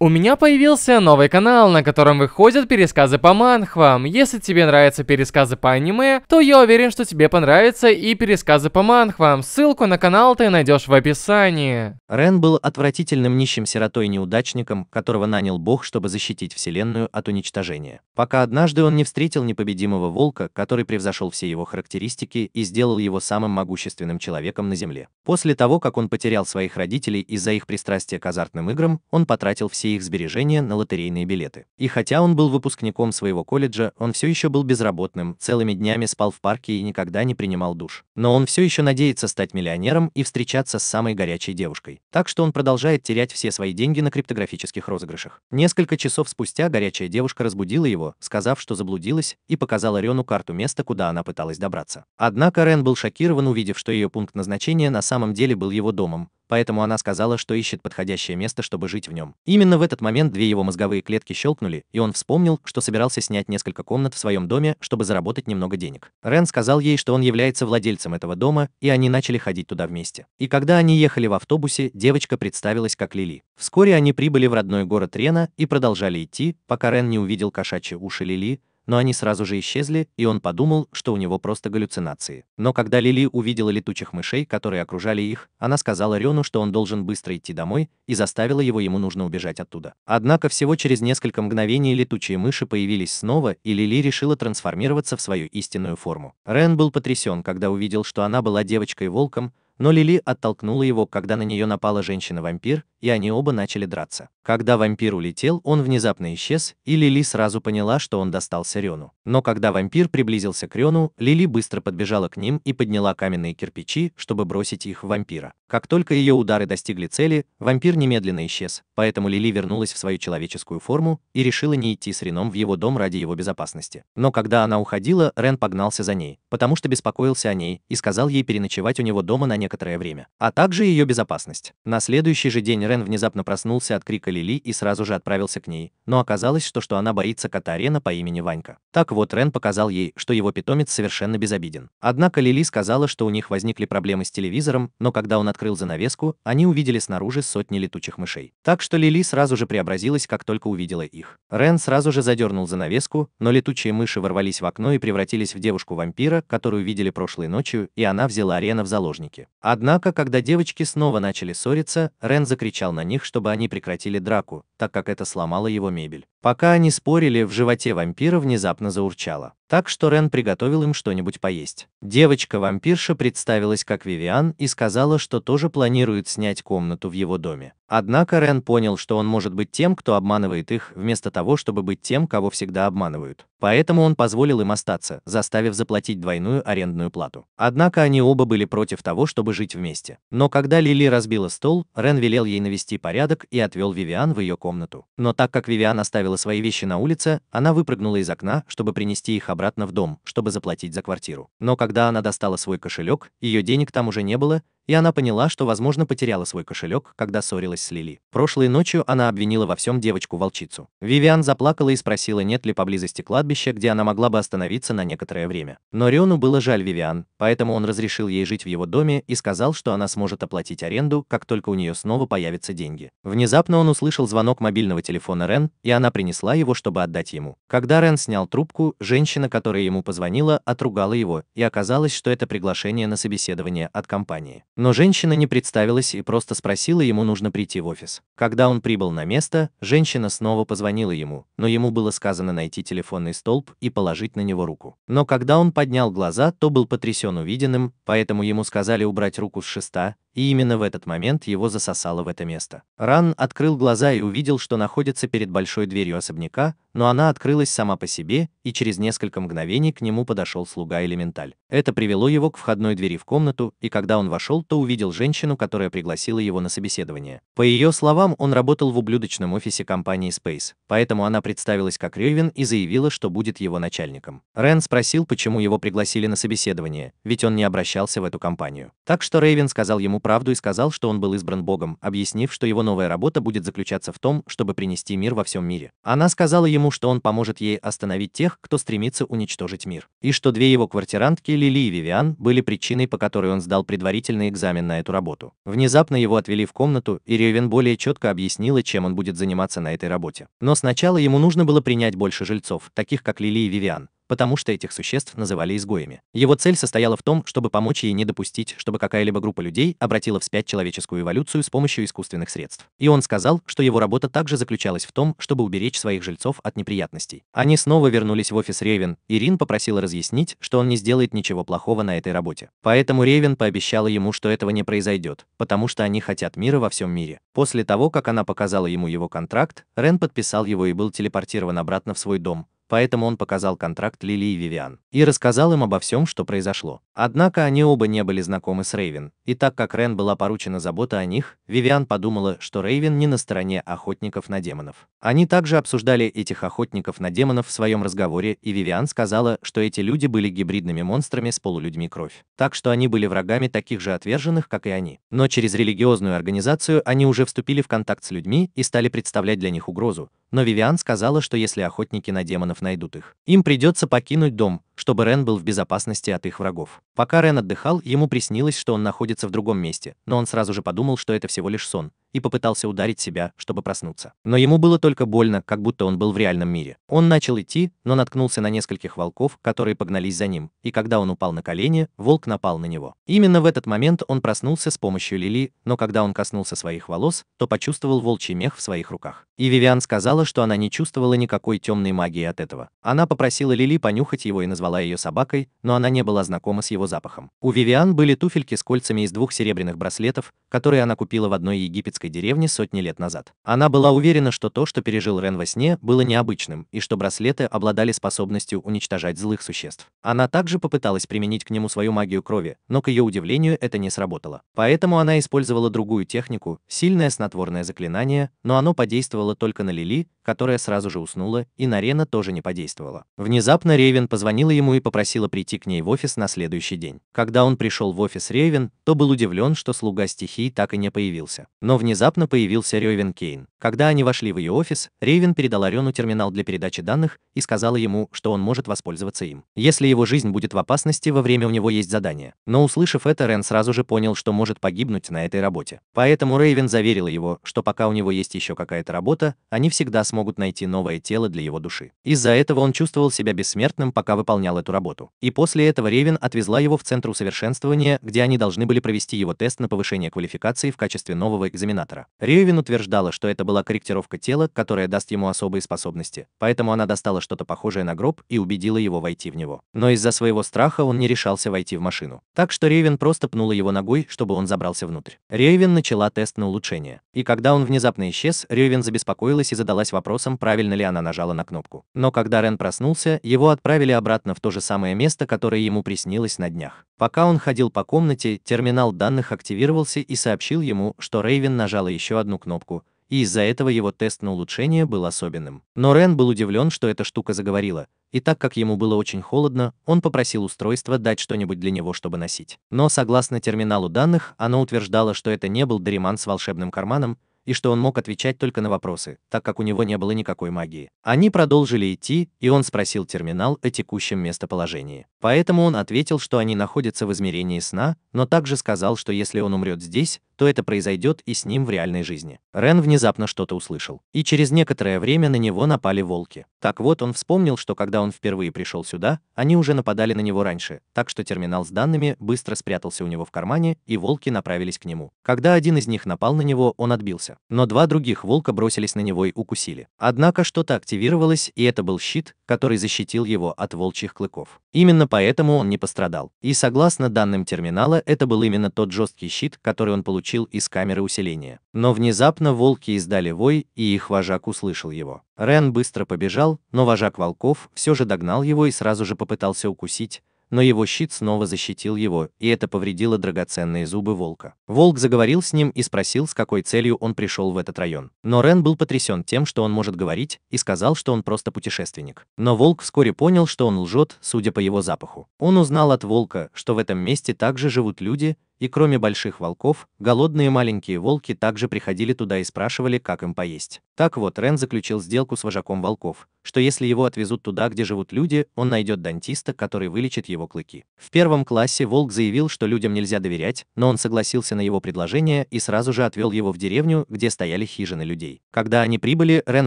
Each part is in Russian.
У меня появился новый канал, на котором выходят пересказы по манхвам. Если тебе нравятся пересказы по аниме, то я уверен, что тебе понравятся и пересказы по манхвам. Ссылку на канал ты найдешь в описании. Рен был отвратительным нищим сиротой-неудачником, которого нанял бог, чтобы защитить вселенную от уничтожения. Пока однажды он не встретил непобедимого волка, который превзошел все его характеристики и сделал его самым могущественным человеком на Земле. После того, как он потерял своих родителей из-за их пристрастия к азартным играм, он потратил все все их сбережения на лотерейные билеты. И хотя он был выпускником своего колледжа, он все еще был безработным, целыми днями спал в парке и никогда не принимал душ. Но он все еще надеется стать миллионером и встречаться с самой горячей девушкой. Так что он продолжает терять все свои деньги на криптографических розыгрышах. Несколько часов спустя горячая девушка разбудила его, сказав, что заблудилась, и показала Рену карту места, куда она пыталась добраться. Однако Рен был шокирован, увидев, что ее пункт назначения на самом деле был его домом, поэтому она сказала, что ищет подходящее место, чтобы жить в нем. Именно в этот момент две его мозговые клетки щелкнули, и он вспомнил, что собирался снять несколько комнат в своем доме, чтобы заработать немного денег. Рен сказал ей, что он является владельцем этого дома, и они начали ходить туда вместе. И когда они ехали в автобусе, девочка представилась как Лили. Вскоре они прибыли в родной город Рена и продолжали идти, пока Рен не увидел кошачьи уши Лили, но они сразу же исчезли, и он подумал, что у него просто галлюцинации. Но когда Лили увидела летучих мышей, которые окружали их, она сказала Рену, что он должен быстро идти домой, и заставила его ему нужно убежать оттуда. Однако всего через несколько мгновений летучие мыши появились снова, и Лили решила трансформироваться в свою истинную форму. Рен был потрясен, когда увидел, что она была девочкой-волком, но Лили оттолкнула его, когда на нее напала женщина-вампир, и они оба начали драться. Когда вампир улетел, он внезапно исчез, и Лили сразу поняла, что он достался Рену. Но когда вампир приблизился к Рену, Лили быстро подбежала к ним и подняла каменные кирпичи, чтобы бросить их в вампира. Как только ее удары достигли цели, вампир немедленно исчез, поэтому Лили вернулась в свою человеческую форму и решила не идти с Реном в его дом ради его безопасности. Но когда она уходила, Рен погнался за ней, потому что беспокоился о ней и сказал ей переночевать у него дома на некоторое некоторое время, а также ее безопасность. На следующий же день Рен внезапно проснулся от крика Лили и сразу же отправился к ней, но оказалось, что, что она боится кота Рена по имени Ванька. Так вот, Рен показал ей, что его питомец совершенно безобиден. Однако Лили сказала, что у них возникли проблемы с телевизором, но когда он открыл занавеску, они увидели снаружи сотни летучих мышей. Так что Лили сразу же преобразилась, как только увидела их. Рен сразу же задернул занавеску, но летучие мыши ворвались в окно и превратились в девушку-вампира, которую видели прошлой ночью, и она взяла Рена в заложники. Однако, когда девочки снова начали ссориться, Рен закричал на них, чтобы они прекратили драку, так как это сломало его мебель. Пока они спорили, в животе вампира внезапно заурчало. Так что Рен приготовил им что-нибудь поесть. Девочка-вампирша представилась как Вивиан и сказала, что тоже планирует снять комнату в его доме. Однако Рен понял, что он может быть тем, кто обманывает их, вместо того, чтобы быть тем, кого всегда обманывают. Поэтому он позволил им остаться, заставив заплатить двойную арендную плату. Однако они оба были против того, чтобы чтобы жить вместе. Но когда Лили разбила стол, Рен велел ей навести порядок и отвел Вивиан в ее комнату. Но так как Вивиан оставила свои вещи на улице, она выпрыгнула из окна, чтобы принести их обратно в дом, чтобы заплатить за квартиру. Но когда она достала свой кошелек, ее денег там уже не было, и она поняла, что, возможно, потеряла свой кошелек, когда ссорилась с Лили. Прошлой ночью она обвинила во всем девочку-волчицу. Вивиан заплакала и спросила, нет ли поблизости кладбища, где она могла бы остановиться на некоторое время. Но Рену было жаль Вивиан, поэтому он разрешил ей жить в его доме и сказал, что она сможет оплатить аренду, как только у нее снова появятся деньги. Внезапно он услышал звонок мобильного телефона Рен, и она принесла его, чтобы отдать ему. Когда Рен снял трубку, женщина, которая ему позвонила, отругала его, и оказалось, что это приглашение на собеседование от компании. Но женщина не представилась и просто спросила ему нужно прийти в офис. Когда он прибыл на место, женщина снова позвонила ему, но ему было сказано найти телефонный столб и положить на него руку. Но когда он поднял глаза, то был потрясен увиденным, поэтому ему сказали убрать руку с шеста, и именно в этот момент его засосало в это место. Ран открыл глаза и увидел, что находится перед большой дверью особняка, но она открылась сама по себе, и через несколько мгновений к нему подошел слуга-элементаль. Это привело его к входной двери в комнату, и когда он вошел, то увидел женщину, которая пригласила его на собеседование. По ее словам, он работал в ублюдочном офисе компании Space, поэтому она представилась как Рейвен и заявила, что будет его начальником. Рен спросил, почему его пригласили на собеседование, ведь он не обращался в эту компанию. Так что Рейвен сказал ему правду и сказал, что он был избран богом, объяснив, что его новая работа будет заключаться в том, чтобы принести мир во всем мире. Она сказала ему, потому что он поможет ей остановить тех, кто стремится уничтожить мир. И что две его квартирантки, Лили и Вивиан, были причиной, по которой он сдал предварительный экзамен на эту работу. Внезапно его отвели в комнату, и Ревен более четко объяснила, чем он будет заниматься на этой работе. Но сначала ему нужно было принять больше жильцов, таких как Лили и Вивиан, потому что этих существ называли изгоями. Его цель состояла в том, чтобы помочь ей не допустить, чтобы какая-либо группа людей обратила вспять человеческую эволюцию с помощью искусственных средств. И он сказал, что его работа также заключалась в том, чтобы уберечь своих жильцов от неприятностей. Они снова вернулись в офис Ревен, и Рин попросила разъяснить, что он не сделает ничего плохого на этой работе. Поэтому Ревен пообещала ему, что этого не произойдет, потому что они хотят мира во всем мире. После того, как она показала ему его контракт, Рен подписал его и был телепортирован обратно в свой дом, поэтому он показал контракт Лили и Вивиан и рассказал им обо всем, что произошло. Однако они оба не были знакомы с Рейвен, и так как Рен была поручена забота о них, Вивиан подумала, что Рейвен не на стороне охотников на демонов. Они также обсуждали этих охотников на демонов в своем разговоре, и Вивиан сказала, что эти люди были гибридными монстрами с полулюдьми кровь, так что они были врагами таких же отверженных, как и они. Но через религиозную организацию они уже вступили в контакт с людьми и стали представлять для них угрозу, но Вивиан сказала, что если охотники на демонов охотников найдут их. Им придется покинуть дом, чтобы Рен был в безопасности от их врагов. Пока Рен отдыхал, ему приснилось, что он находится в другом месте, но он сразу же подумал, что это всего лишь сон, и попытался ударить себя, чтобы проснуться. Но ему было только больно, как будто он был в реальном мире. Он начал идти, но наткнулся на нескольких волков, которые погнались за ним, и когда он упал на колени, волк напал на него. Именно в этот момент он проснулся с помощью Лили, но когда он коснулся своих волос, то почувствовал волчий мех в своих руках. И Вивиан сказала, что она не чувствовала никакой темной магии от этого. Она попросила Лили понюхать его и назвала ее собакой, но она не была знакома с его запахом. У Вивиан были туфельки с кольцами из двух серебряных браслетов, которые она купила в одной египетской деревне сотни лет назад. Она была уверена, что то, что пережил Рен во сне, было необычным, и что браслеты обладали способностью уничтожать злых существ. Она также попыталась применить к нему свою магию крови, но к ее удивлению это не сработало. Поэтому она использовала другую технику, сильное снотворное заклинание, но оно подействовало только на Лили, которая сразу же уснула, и на Рена тоже не подействовала. Внезапно Рейвен позвонила ему и попросила прийти к ней в офис на следующий день. Когда он пришел в офис Рейвен, то был удивлен, что слуга стихии Хи так и не появился. Но внезапно появился Рёвен Кейн. Когда они вошли в ее офис, Рейвен передал Арену терминал для передачи данных и сказала ему, что он может воспользоваться им. Если его жизнь будет в опасности, во время у него есть задание. Но услышав это, Рен сразу же понял, что может погибнуть на этой работе. Поэтому Рейвен заверила его, что пока у него есть еще какая-то работа, они всегда смогут найти новое тело для его души. Из-за этого он чувствовал себя бессмертным, пока выполнял эту работу. И после этого Рейвен отвезла его в Центр усовершенствования, где они должны были провести его тест на повышение квалификации квалификации в качестве нового экзаменатора. Риовин утверждала, что это была корректировка тела, которая даст ему особые способности, поэтому она достала что-то похожее на гроб и убедила его войти в него. Но из-за своего страха он не решался войти в машину. Так что Риовин просто пнула его ногой, чтобы он забрался внутрь. Риовин начала тест на улучшение. И когда он внезапно исчез, Риовин забеспокоилась и задалась вопросом, правильно ли она нажала на кнопку. Но когда Рен проснулся, его отправили обратно в то же самое место, которое ему приснилось на днях. Пока он ходил по комнате, терминал данных активировался и сообщил ему, что Рейвен нажала еще одну кнопку, и из-за этого его тест на улучшение был особенным. Но Рен был удивлен, что эта штука заговорила, и так как ему было очень холодно, он попросил устройство дать что-нибудь для него, чтобы носить. Но согласно терминалу данных, оно утверждало, что это не был Дариман с волшебным карманом, и что он мог отвечать только на вопросы, так как у него не было никакой магии. Они продолжили идти, и он спросил терминал о текущем местоположении. Поэтому он ответил, что они находятся в измерении сна, но также сказал, что если он умрет здесь, то это произойдет и с ним в реальной жизни. Рен внезапно что-то услышал, и через некоторое время на него напали волки. Так вот, он вспомнил, что когда он впервые пришел сюда, они уже нападали на него раньше, так что терминал с данными быстро спрятался у него в кармане, и волки направились к нему. Когда один из них напал на него, он отбился, но два других волка бросились на него и укусили. Однако что-то активировалось, и это был щит, который защитил его от волчьих клыков. Именно поэтому он не пострадал. И согласно данным терминала, это был именно тот жесткий щит, который он получил получил из камеры усиления. Но внезапно волки издали вой, и их вожак услышал его. Рен быстро побежал, но вожак волков все же догнал его и сразу же попытался укусить, но его щит снова защитил его, и это повредило драгоценные зубы волка. Волк заговорил с ним и спросил, с какой целью он пришел в этот район. Но Рен был потрясен тем, что он может говорить, и сказал, что он просто путешественник. Но волк вскоре понял, что он лжет, судя по его запаху. Он узнал от волка, что в этом месте также живут люди, и кроме больших волков, голодные маленькие волки также приходили туда и спрашивали, как им поесть. Так вот, Рен заключил сделку с вожаком волков, что если его отвезут туда, где живут люди, он найдет дантиста, который вылечит его клыки. В первом классе волк заявил, что людям нельзя доверять, но он согласился на его предложение и сразу же отвел его в деревню, где стояли хижины людей. Когда они прибыли, Рен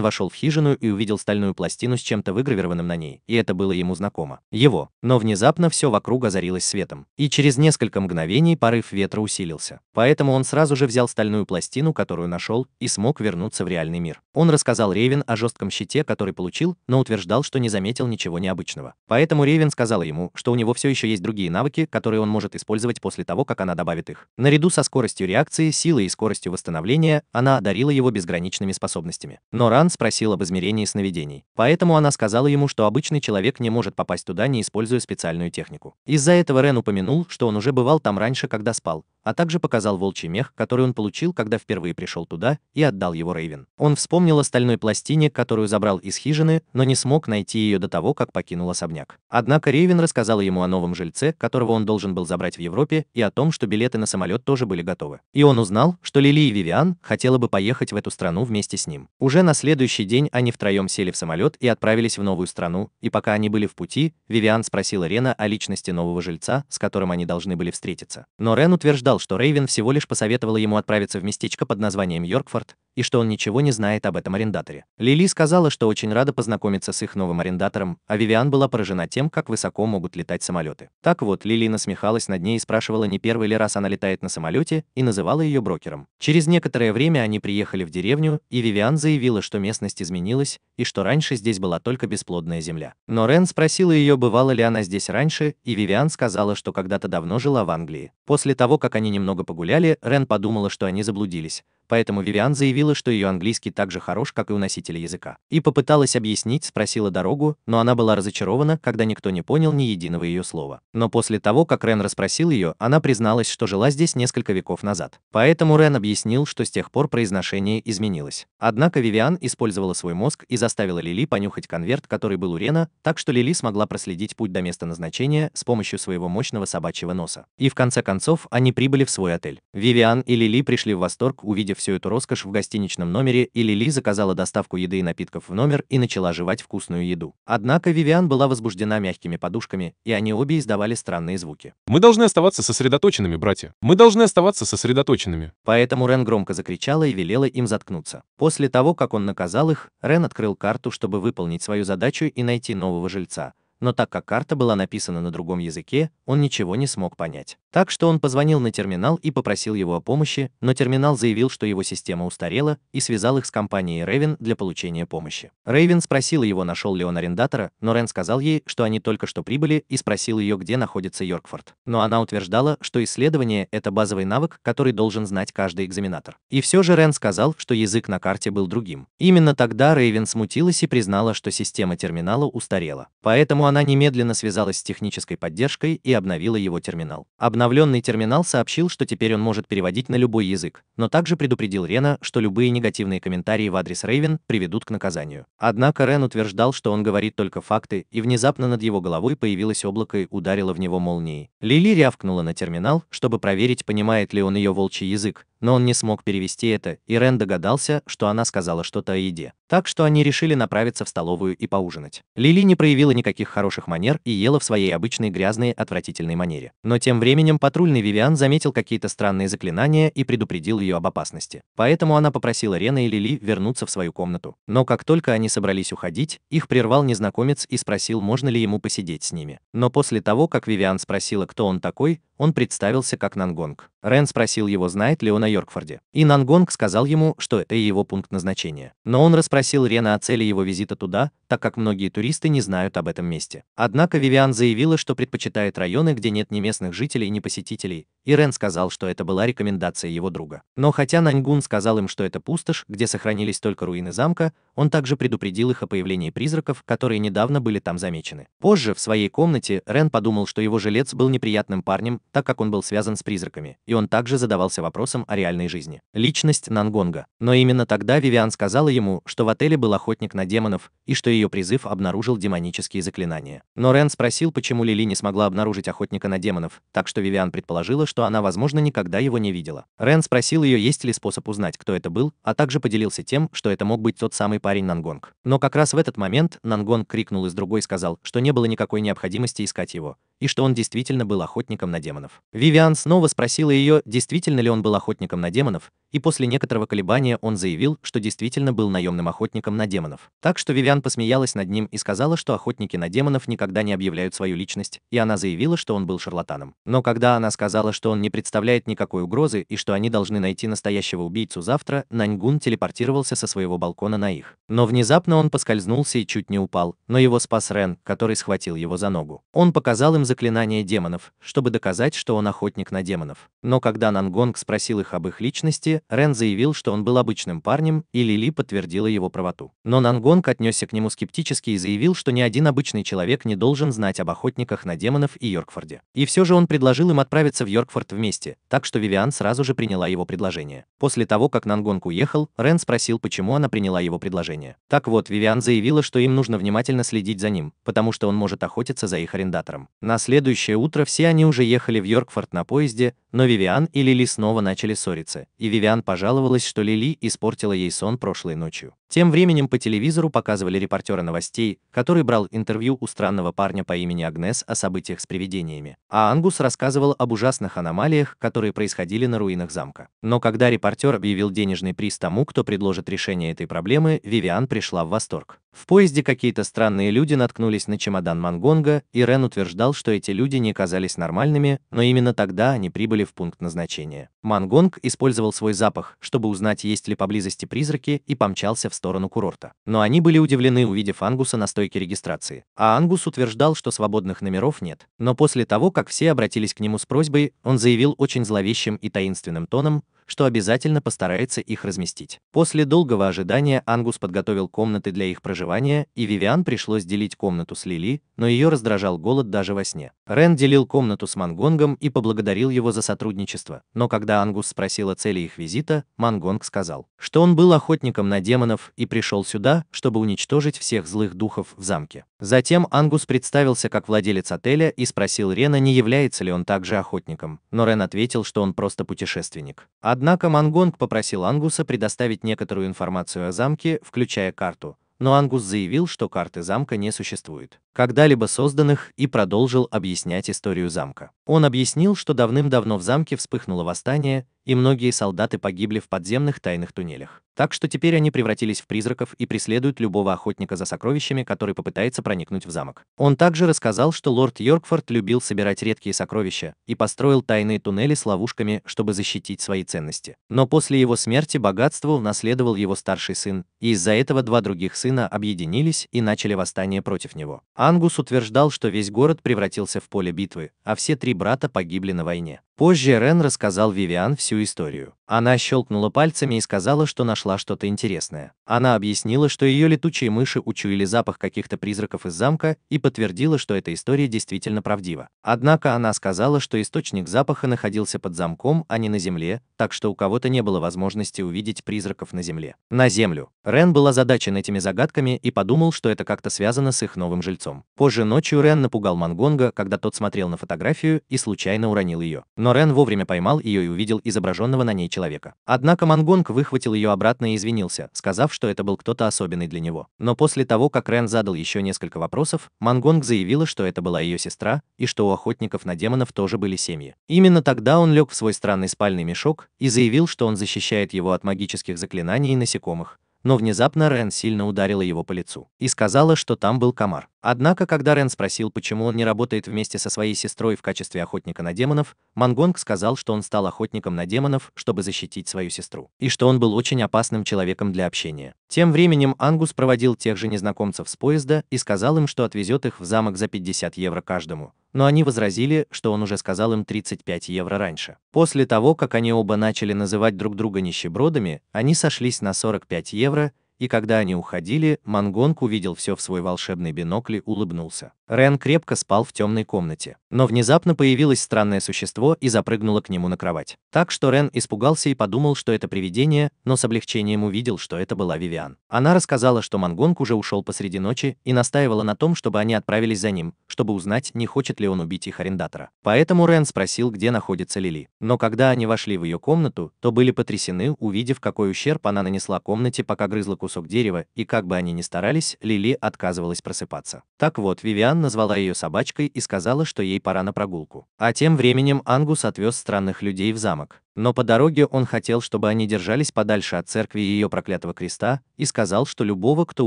вошел в хижину и увидел стальную пластину с чем-то выгравированным на ней, и это было ему знакомо. Его. Но внезапно все вокруг озарилось светом. И через несколько мгновений порыв ветра усилился. Поэтому он сразу же взял стальную пластину, которую нашел, и смог вернуться в реальный мир. Он рассказал Ревен о жестком щите, который получил, но утверждал, что не заметил ничего необычного. Поэтому Ревен сказала ему, что у него все еще есть другие навыки, которые он может использовать после того, как она добавит их. Наряду со скоростью реакции, силой и скоростью восстановления, она одарила его безграничными способностями. Но Ран спросил об измерении сновидений. Поэтому она сказала ему, что обычный человек не может попасть туда, не используя специальную технику. Из-за этого Рен упомянул, что он уже бывал там раньше, когда спал, а также показал волчий мех, который он получил, когда впервые пришел туда, и отдал его Рейвен. Он вспомнил о стальной пластине, которую забрал из хижины, но не смог найти ее до того, как покинул особняк. Однако Рейвен рассказал ему о новом жильце, которого он должен был забрать в Европе, и о том, что билеты на самолет тоже были готовы. И он узнал, что Лили и Вивиан хотела бы поехать в эту страну вместе с ним. Уже на следующий день они втроем сели в самолет и отправились в новую страну, и пока они были в пути, Вивиан спросила Рена о личности нового жильца, с которым они должны были встретиться. Но Рен утверждал, утверждал, что Рейвен всего лишь посоветовала ему отправиться в местечко под названием Йоркфорд, и что он ничего не знает об этом арендаторе. Лили сказала, что очень рада познакомиться с их новым арендатором, а Вивиан была поражена тем, как высоко могут летать самолеты. Так вот, Лили насмехалась над ней и спрашивала, не первый ли раз она летает на самолете, и называла ее брокером. Через некоторое время они приехали в деревню, и Вивиан заявила, что местность изменилась, и что раньше здесь была только бесплодная земля. Но Рен спросила ее, бывала ли она здесь раньше, и Вивиан сказала, что когда-то давно жила в Англии. После того, как они немного погуляли, Рен подумала, что они заблудились, поэтому Вивиан заявила, что ее английский так же хорош, как и у носителя языка. И попыталась объяснить, спросила дорогу, но она была разочарована, когда никто не понял ни единого ее слова. Но после того, как Рен расспросил ее, она призналась, что жила здесь несколько веков назад. Поэтому Рен объяснил, что с тех пор произношение изменилось. Однако Вивиан использовала свой мозг и заставила Лили понюхать конверт, который был у Рена, так что Лили смогла проследить путь до места назначения с помощью своего мощного собачьего носа. И в конце концов они прибыли в свой отель. Вивиан и Лили пришли в восторг, увидев всю эту роскошь в гостиничном номере, и Лили заказала доставку еды и напитков в номер и начала жевать вкусную еду. Однако Вивиан была возбуждена мягкими подушками, и они обе издавали странные звуки. «Мы должны оставаться сосредоточенными, братья. Мы должны оставаться сосредоточенными». Поэтому Рен громко закричала и велела им заткнуться. После того, как он наказал их, Рен открыл карту, чтобы выполнить свою задачу и найти нового жильца. Но так как карта была написана на другом языке, он ничего не смог понять. Так что он позвонил на терминал и попросил его о помощи, но терминал заявил, что его система устарела, и связал их с компанией Raven для получения помощи. Raven спросила его, нашел ли он арендатора, но Рен сказал ей, что они только что прибыли, и спросил ее, где находится Йоркфорд. Но она утверждала, что исследование — это базовый навык, который должен знать каждый экзаменатор. И все же Рен сказал, что язык на карте был другим. Именно тогда Рейвен смутилась и признала, что система терминала устарела. Поэтому она немедленно связалась с технической поддержкой и обновила его терминал. Обнов Обновленный терминал сообщил, что теперь он может переводить на любой язык, но также предупредил Рена, что любые негативные комментарии в адрес Рейвен приведут к наказанию. Однако Рен утверждал, что он говорит только факты, и внезапно над его головой появилось облако и ударило в него молнией. Лили рявкнула на терминал, чтобы проверить, понимает ли он ее волчий язык, но он не смог перевести это, и Рен догадался, что она сказала что-то о еде. Так что они решили направиться в столовую и поужинать. Лили не проявила никаких хороших манер и ела в своей обычной грязной, отвратительной манере. Но тем временем патрульный Вивиан заметил какие-то странные заклинания и предупредил ее об опасности. Поэтому она попросила Рена и Лили вернуться в свою комнату. Но как только они собрались уходить, их прервал незнакомец и спросил, можно ли ему посидеть с ними. Но после того, как Вивиан спросила, кто он такой, он представился как Нангонг. Рен спросил его, знает ли он о Йоркфорде. И Нангонг сказал ему, что это его пункт назначения. Но он расспросил спросил Рена о цели его визита туда, так как многие туристы не знают об этом месте. Однако Вивиан заявила, что предпочитает районы, где нет ни местных жителей, ни посетителей, Ирен сказал, что это была рекомендация его друга. Но хотя Наньгун сказал им, что это пустошь, где сохранились только руины замка, он также предупредил их о появлении призраков, которые недавно были там замечены. Позже, в своей комнате, Рен подумал, что его жилец был неприятным парнем, так как он был связан с призраками, и он также задавался вопросом о реальной жизни. Личность Нангонга. Но именно тогда Вивиан сказала ему, что в отеле был охотник на демонов, и что ее призыв обнаружил демонические заклинания. Но Рен спросил, почему Лили не смогла обнаружить охотника на демонов, так что Вивиан предположила, что она, возможно, никогда его не видела. Рен спросил ее, есть ли способ узнать, кто это был, а также поделился тем, что это мог быть тот самый парень Нангонг. Но как раз в этот момент Нангонг крикнул из другой и сказал, что не было никакой необходимости искать его и что он действительно был охотником на демонов. Вивиан снова спросила ее, действительно ли он был охотником на демонов, и после некоторого колебания он заявил, что действительно был наемным охотником на демонов. Так что Вивиан посмеялась над ним и сказала, что охотники на демонов никогда не объявляют свою личность, и она заявила, что он был шарлатаном. Но когда она сказала, что он не представляет никакой угрозы и что они должны найти настоящего убийцу завтра, Наньгун телепортировался со своего балкона на их. Но внезапно он поскользнулся и чуть не упал, но его спас Рен, который схватил его за ногу. Он показал им заклинание демонов, чтобы доказать, что он охотник на демонов. Но когда Нангонг спросил их об их личности, Рен заявил, что он был обычным парнем, и Лили подтвердила его правоту. Но Нангонг отнесся к нему скептически и заявил, что ни один обычный человек не должен знать об охотниках на демонов и Йоркфорде. И все же он предложил им отправиться в Йоркфорд вместе, так что Вивиан сразу же приняла его предложение. После того, как Нангонг уехал, Рен спросил, почему она приняла его предложение. Так вот, Вивиан заявила, что им нужно внимательно следить за ним, потому что он может охотиться за их арендатором. На следующее утро все они уже ехали в Йоркфорд на поезде, но Вивиан и Лили снова начали ссориться, и Вивиан пожаловалась, что Лили испортила ей сон прошлой ночью. Тем временем по телевизору показывали репортера новостей, который брал интервью у странного парня по имени Агнес о событиях с привидениями, а Ангус рассказывал об ужасных аномалиях, которые происходили на руинах замка. Но когда репортер объявил денежный приз тому, кто предложит решение этой проблемы, Вивиан пришла в восторг. В поезде какие-то странные люди наткнулись на чемодан Мангонга, и Рен утверждал, что эти люди не казались нормальными, но именно тогда они прибыли в пункт назначения. Мангонг использовал свой запах, чтобы узнать, есть ли поблизости призраки, и помчался в сторону курорта. Но они были удивлены, увидев Ангуса на стойке регистрации. А Ангус утверждал, что свободных номеров нет. Но после того, как все обратились к нему с просьбой, он заявил очень зловещим и таинственным тоном, что обязательно постарается их разместить. После долгого ожидания Ангус подготовил комнаты для их проживания, и Вивиан пришлось делить комнату с Лили, но ее раздражал голод даже во сне. Рен делил комнату с Мангонгом и поблагодарил его за сотрудничество, но когда Ангус спросил о цели их визита, Мангонг сказал, что он был охотником на демонов и пришел сюда, чтобы уничтожить всех злых духов в замке. Затем Ангус представился как владелец отеля и спросил Рена, не является ли он также охотником, но Рен ответил, что он просто путешественник. Однако Мангонг попросил Ангуса предоставить некоторую информацию о замке, включая карту, но Ангус заявил, что карты замка не существует когда-либо созданных, и продолжил объяснять историю замка. Он объяснил, что давным-давно в замке вспыхнуло восстание, и многие солдаты погибли в подземных тайных туннелях. Так что теперь они превратились в призраков и преследуют любого охотника за сокровищами, который попытается проникнуть в замок. Он также рассказал, что лорд Йоркфорд любил собирать редкие сокровища и построил тайные туннели с ловушками, чтобы защитить свои ценности. Но после его смерти богатство унаследовал его старший сын, и из-за этого два других сына объединились и начали восстание против него. Ангус утверждал, что весь город превратился в поле битвы, а все три брата погибли на войне. Позже Рен рассказал Вивиан всю историю. Она щелкнула пальцами и сказала, что нашла что-то интересное. Она объяснила, что ее летучие мыши учуяли запах каких-то призраков из замка и подтвердила, что эта история действительно правдива. Однако она сказала, что источник запаха находился под замком, а не на земле, так что у кого-то не было возможности увидеть призраков на земле. На землю. Рен был озадачен этими загадками и подумал, что это как-то связано с их новым жильцом. Позже ночью Рен напугал Мангонга, когда тот смотрел на фотографию и случайно уронил ее но Рен вовремя поймал ее и увидел изображенного на ней человека. Однако Мангонг выхватил ее обратно и извинился, сказав, что это был кто-то особенный для него. Но после того, как Рен задал еще несколько вопросов, Мангонг заявила, что это была ее сестра и что у охотников на демонов тоже были семьи. Именно тогда он лег в свой странный спальный мешок и заявил, что он защищает его от магических заклинаний и насекомых, но внезапно Рен сильно ударила его по лицу и сказала, что там был комар. Однако, когда Рен спросил, почему он не работает вместе со своей сестрой в качестве охотника на демонов, Мангонг сказал, что он стал охотником на демонов, чтобы защитить свою сестру, и что он был очень опасным человеком для общения. Тем временем Ангус проводил тех же незнакомцев с поезда и сказал им, что отвезет их в замок за 50 евро каждому, но они возразили, что он уже сказал им 35 евро раньше. После того, как они оба начали называть друг друга нищебродами, они сошлись на 45 евро и когда они уходили, Мангонг увидел все в свой волшебный бинокль и улыбнулся. Рен крепко спал в темной комнате, но внезапно появилось странное существо и запрыгнуло к нему на кровать. Так что Рен испугался и подумал, что это привидение, но с облегчением увидел, что это была Вивиан. Она рассказала, что Мангонг уже ушел посреди ночи и настаивала на том, чтобы они отправились за ним, чтобы узнать, не хочет ли он убить их арендатора. Поэтому Рен спросил, где находится Лили. Но когда они вошли в ее комнату, то были потрясены, увидев, какой ущерб она нанесла комнате, пока грызла кусок кусок дерева, и как бы они ни старались, Лили отказывалась просыпаться. Так вот, Вивиан назвала ее собачкой и сказала, что ей пора на прогулку. А тем временем Ангус отвез странных людей в замок. Но по дороге он хотел, чтобы они держались подальше от церкви и ее проклятого креста, и сказал, что любого, кто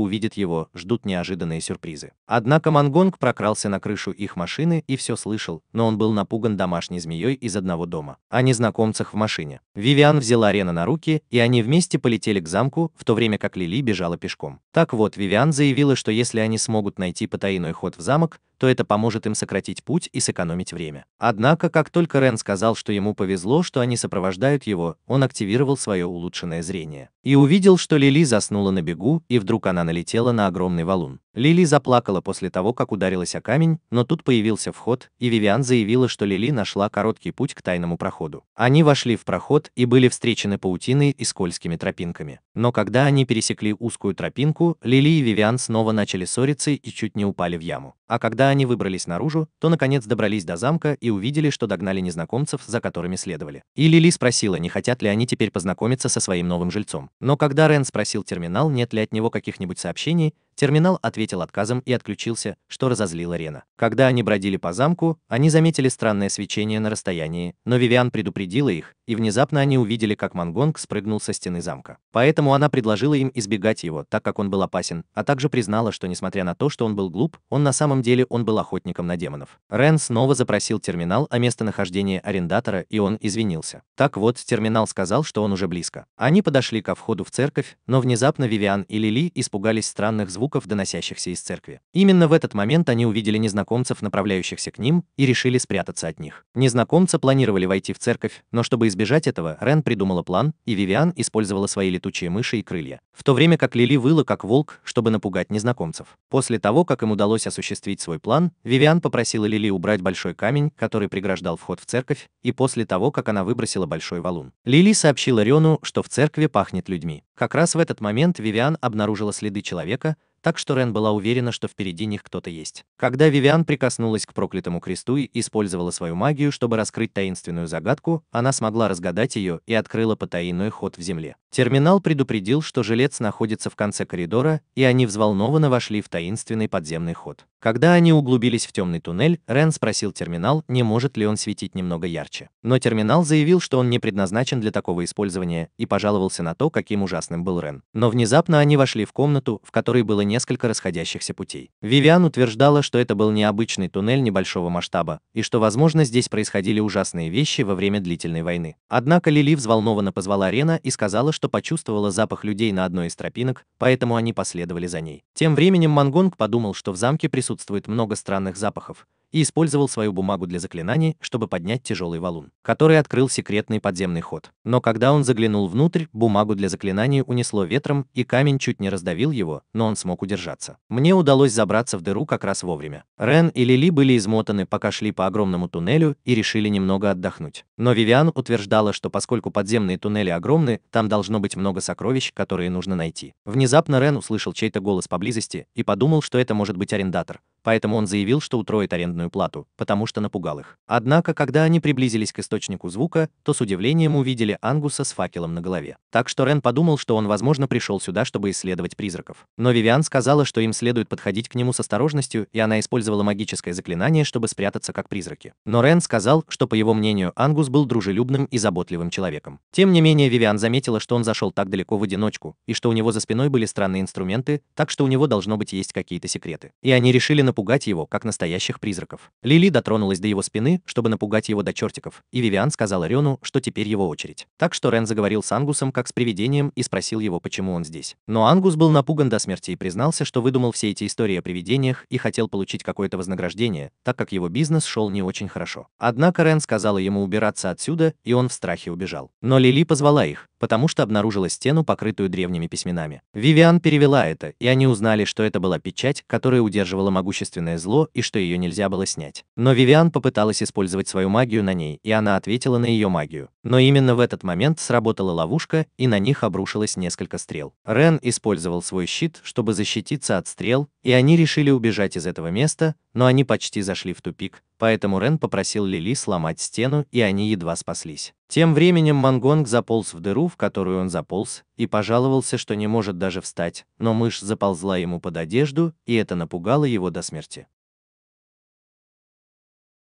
увидит его, ждут неожиданные сюрпризы. Однако Мангонг прокрался на крышу их машины и все слышал, но он был напуган домашней змеей из одного дома, о а незнакомцах в машине. Вивиан взяла Рена на руки, и они вместе полетели к замку, в то время как Лили бежала пешком. Так вот, Вивиан заявила, что если они смогут найти потайной ход в замок, то это поможет им сократить путь и сэкономить время. Однако, как только Рен сказал, что ему повезло, что они сопровождают его, он активировал свое улучшенное зрение. И увидел, что Лили заснула на бегу, и вдруг она налетела на огромный валун. Лили заплакала после того, как ударилась о камень, но тут появился вход, и Вивиан заявила, что Лили нашла короткий путь к тайному проходу. Они вошли в проход и были встречены паутиной и скользкими тропинками. Но когда они пересекли узкую тропинку, Лили и Вивиан снова начали ссориться и чуть не упали в яму. А когда когда они выбрались наружу, то наконец добрались до замка и увидели, что догнали незнакомцев, за которыми следовали. И Лили спросила, не хотят ли они теперь познакомиться со своим новым жильцом. Но когда Рен спросил терминал, нет ли от него каких-нибудь сообщений, Терминал ответил отказом и отключился, что разозлило Рена. Когда они бродили по замку, они заметили странное свечение на расстоянии, но Вивиан предупредила их, и внезапно они увидели, как Мангонг спрыгнул со стены замка. Поэтому она предложила им избегать его, так как он был опасен, а также признала, что несмотря на то, что он был глуп, он на самом деле он был охотником на демонов. Рен снова запросил терминал о местонахождении арендатора, и он извинился. Так вот, терминал сказал, что он уже близко. Они подошли ко входу в церковь, но внезапно Вивиан и Лили испугались странных звуков, звуков, доносящихся из церкви. Именно в этот момент они увидели незнакомцев, направляющихся к ним, и решили спрятаться от них. Незнакомцы планировали войти в церковь, но чтобы избежать этого, Рен придумала план, и Вивиан использовала свои летучие мыши и крылья, в то время как Лили выла как волк, чтобы напугать незнакомцев. После того, как им удалось осуществить свой план, Вивиан попросила Лили убрать большой камень, который преграждал вход в церковь, и после того, как она выбросила большой валун. Лили сообщила Рену, что в церкви пахнет людьми. Как раз в этот момент Вивиан обнаружила следы человека, так что Рен была уверена, что впереди них кто-то есть. Когда Вивиан прикоснулась к проклятому кресту и использовала свою магию, чтобы раскрыть таинственную загадку, она смогла разгадать ее и открыла потаинный ход в земле. Терминал предупредил, что жилец находится в конце коридора, и они взволнованно вошли в таинственный подземный ход. Когда они углубились в темный туннель, Рен спросил терминал, не может ли он светить немного ярче. Но терминал заявил, что он не предназначен для такого использования, и пожаловался на то, каким ужасным был Рен. Но внезапно они вошли в комнату, в которой было несколько расходящихся путей. Вивиан утверждала, что это был необычный туннель небольшого масштаба, и что, возможно, здесь происходили ужасные вещи во время длительной войны. Однако Лили взволнованно позвала Рена и сказала, что что почувствовала запах людей на одной из тропинок, поэтому они последовали за ней. Тем временем Мангонг подумал, что в замке присутствует много странных запахов, и использовал свою бумагу для заклинаний, чтобы поднять тяжелый валун, который открыл секретный подземный ход. Но когда он заглянул внутрь, бумагу для заклинаний унесло ветром, и камень чуть не раздавил его, но он смог удержаться. Мне удалось забраться в дыру как раз вовремя. Рен и Лили были измотаны, пока шли по огромному туннелю и решили немного отдохнуть. Но Вивиан утверждала, что поскольку подземные туннели огромны, там должно быть много сокровищ, которые нужно найти. Внезапно Рен услышал чей-то голос поблизости и подумал, что это может быть арендатор, поэтому он заявил, что утроит арендную плату, потому что напугал их. Однако, когда они приблизились к источнику звука, то с удивлением увидели Ангуса с факелом на голове. Так что Рен подумал, что он, возможно, пришел сюда, чтобы исследовать призраков. Но Вивиан сказала, что им следует подходить к нему с осторожностью, и она использовала магическое заклинание, чтобы спрятаться как призраки. Но Рен сказал, что, по его мнению, Ангус Иисус был дружелюбным и заботливым человеком. Тем не менее, Вивиан заметила, что он зашел так далеко в одиночку, и что у него за спиной были странные инструменты, так что у него должно быть есть какие-то секреты. И они решили напугать его, как настоящих призраков. Лили дотронулась до его спины, чтобы напугать его до чертиков, и Вивиан сказала Рену, что теперь его очередь. Так что Рен заговорил с Ангусом как с привидением и спросил его, почему он здесь. Но Ангус был напуган до смерти и признался, что выдумал все эти истории о привидениях и хотел получить какое-то вознаграждение, так как его бизнес шел не очень хорошо. Однако Рен сказала ему убираться выбираться отсюда, и он в страхе убежал. Но Лили позвала их, потому что обнаружила стену, покрытую древними письменами. Вивиан перевела это, и они узнали, что это была печать, которая удерживала могущественное зло и что ее нельзя было снять. Но Вивиан попыталась использовать свою магию на ней, и она ответила на ее магию. Но именно в этот момент сработала ловушка, и на них обрушилось несколько стрел. Рен использовал свой щит, чтобы защититься от стрел, и они решили убежать из этого места, но они почти зашли в тупик, поэтому Рен попросил Лили сломать стену, и они едва спаслись. Тем временем Мангонг заполз в дыру, в которую он заполз, и пожаловался, что не может даже встать, но мышь заползла ему под одежду, и это напугало его до смерти.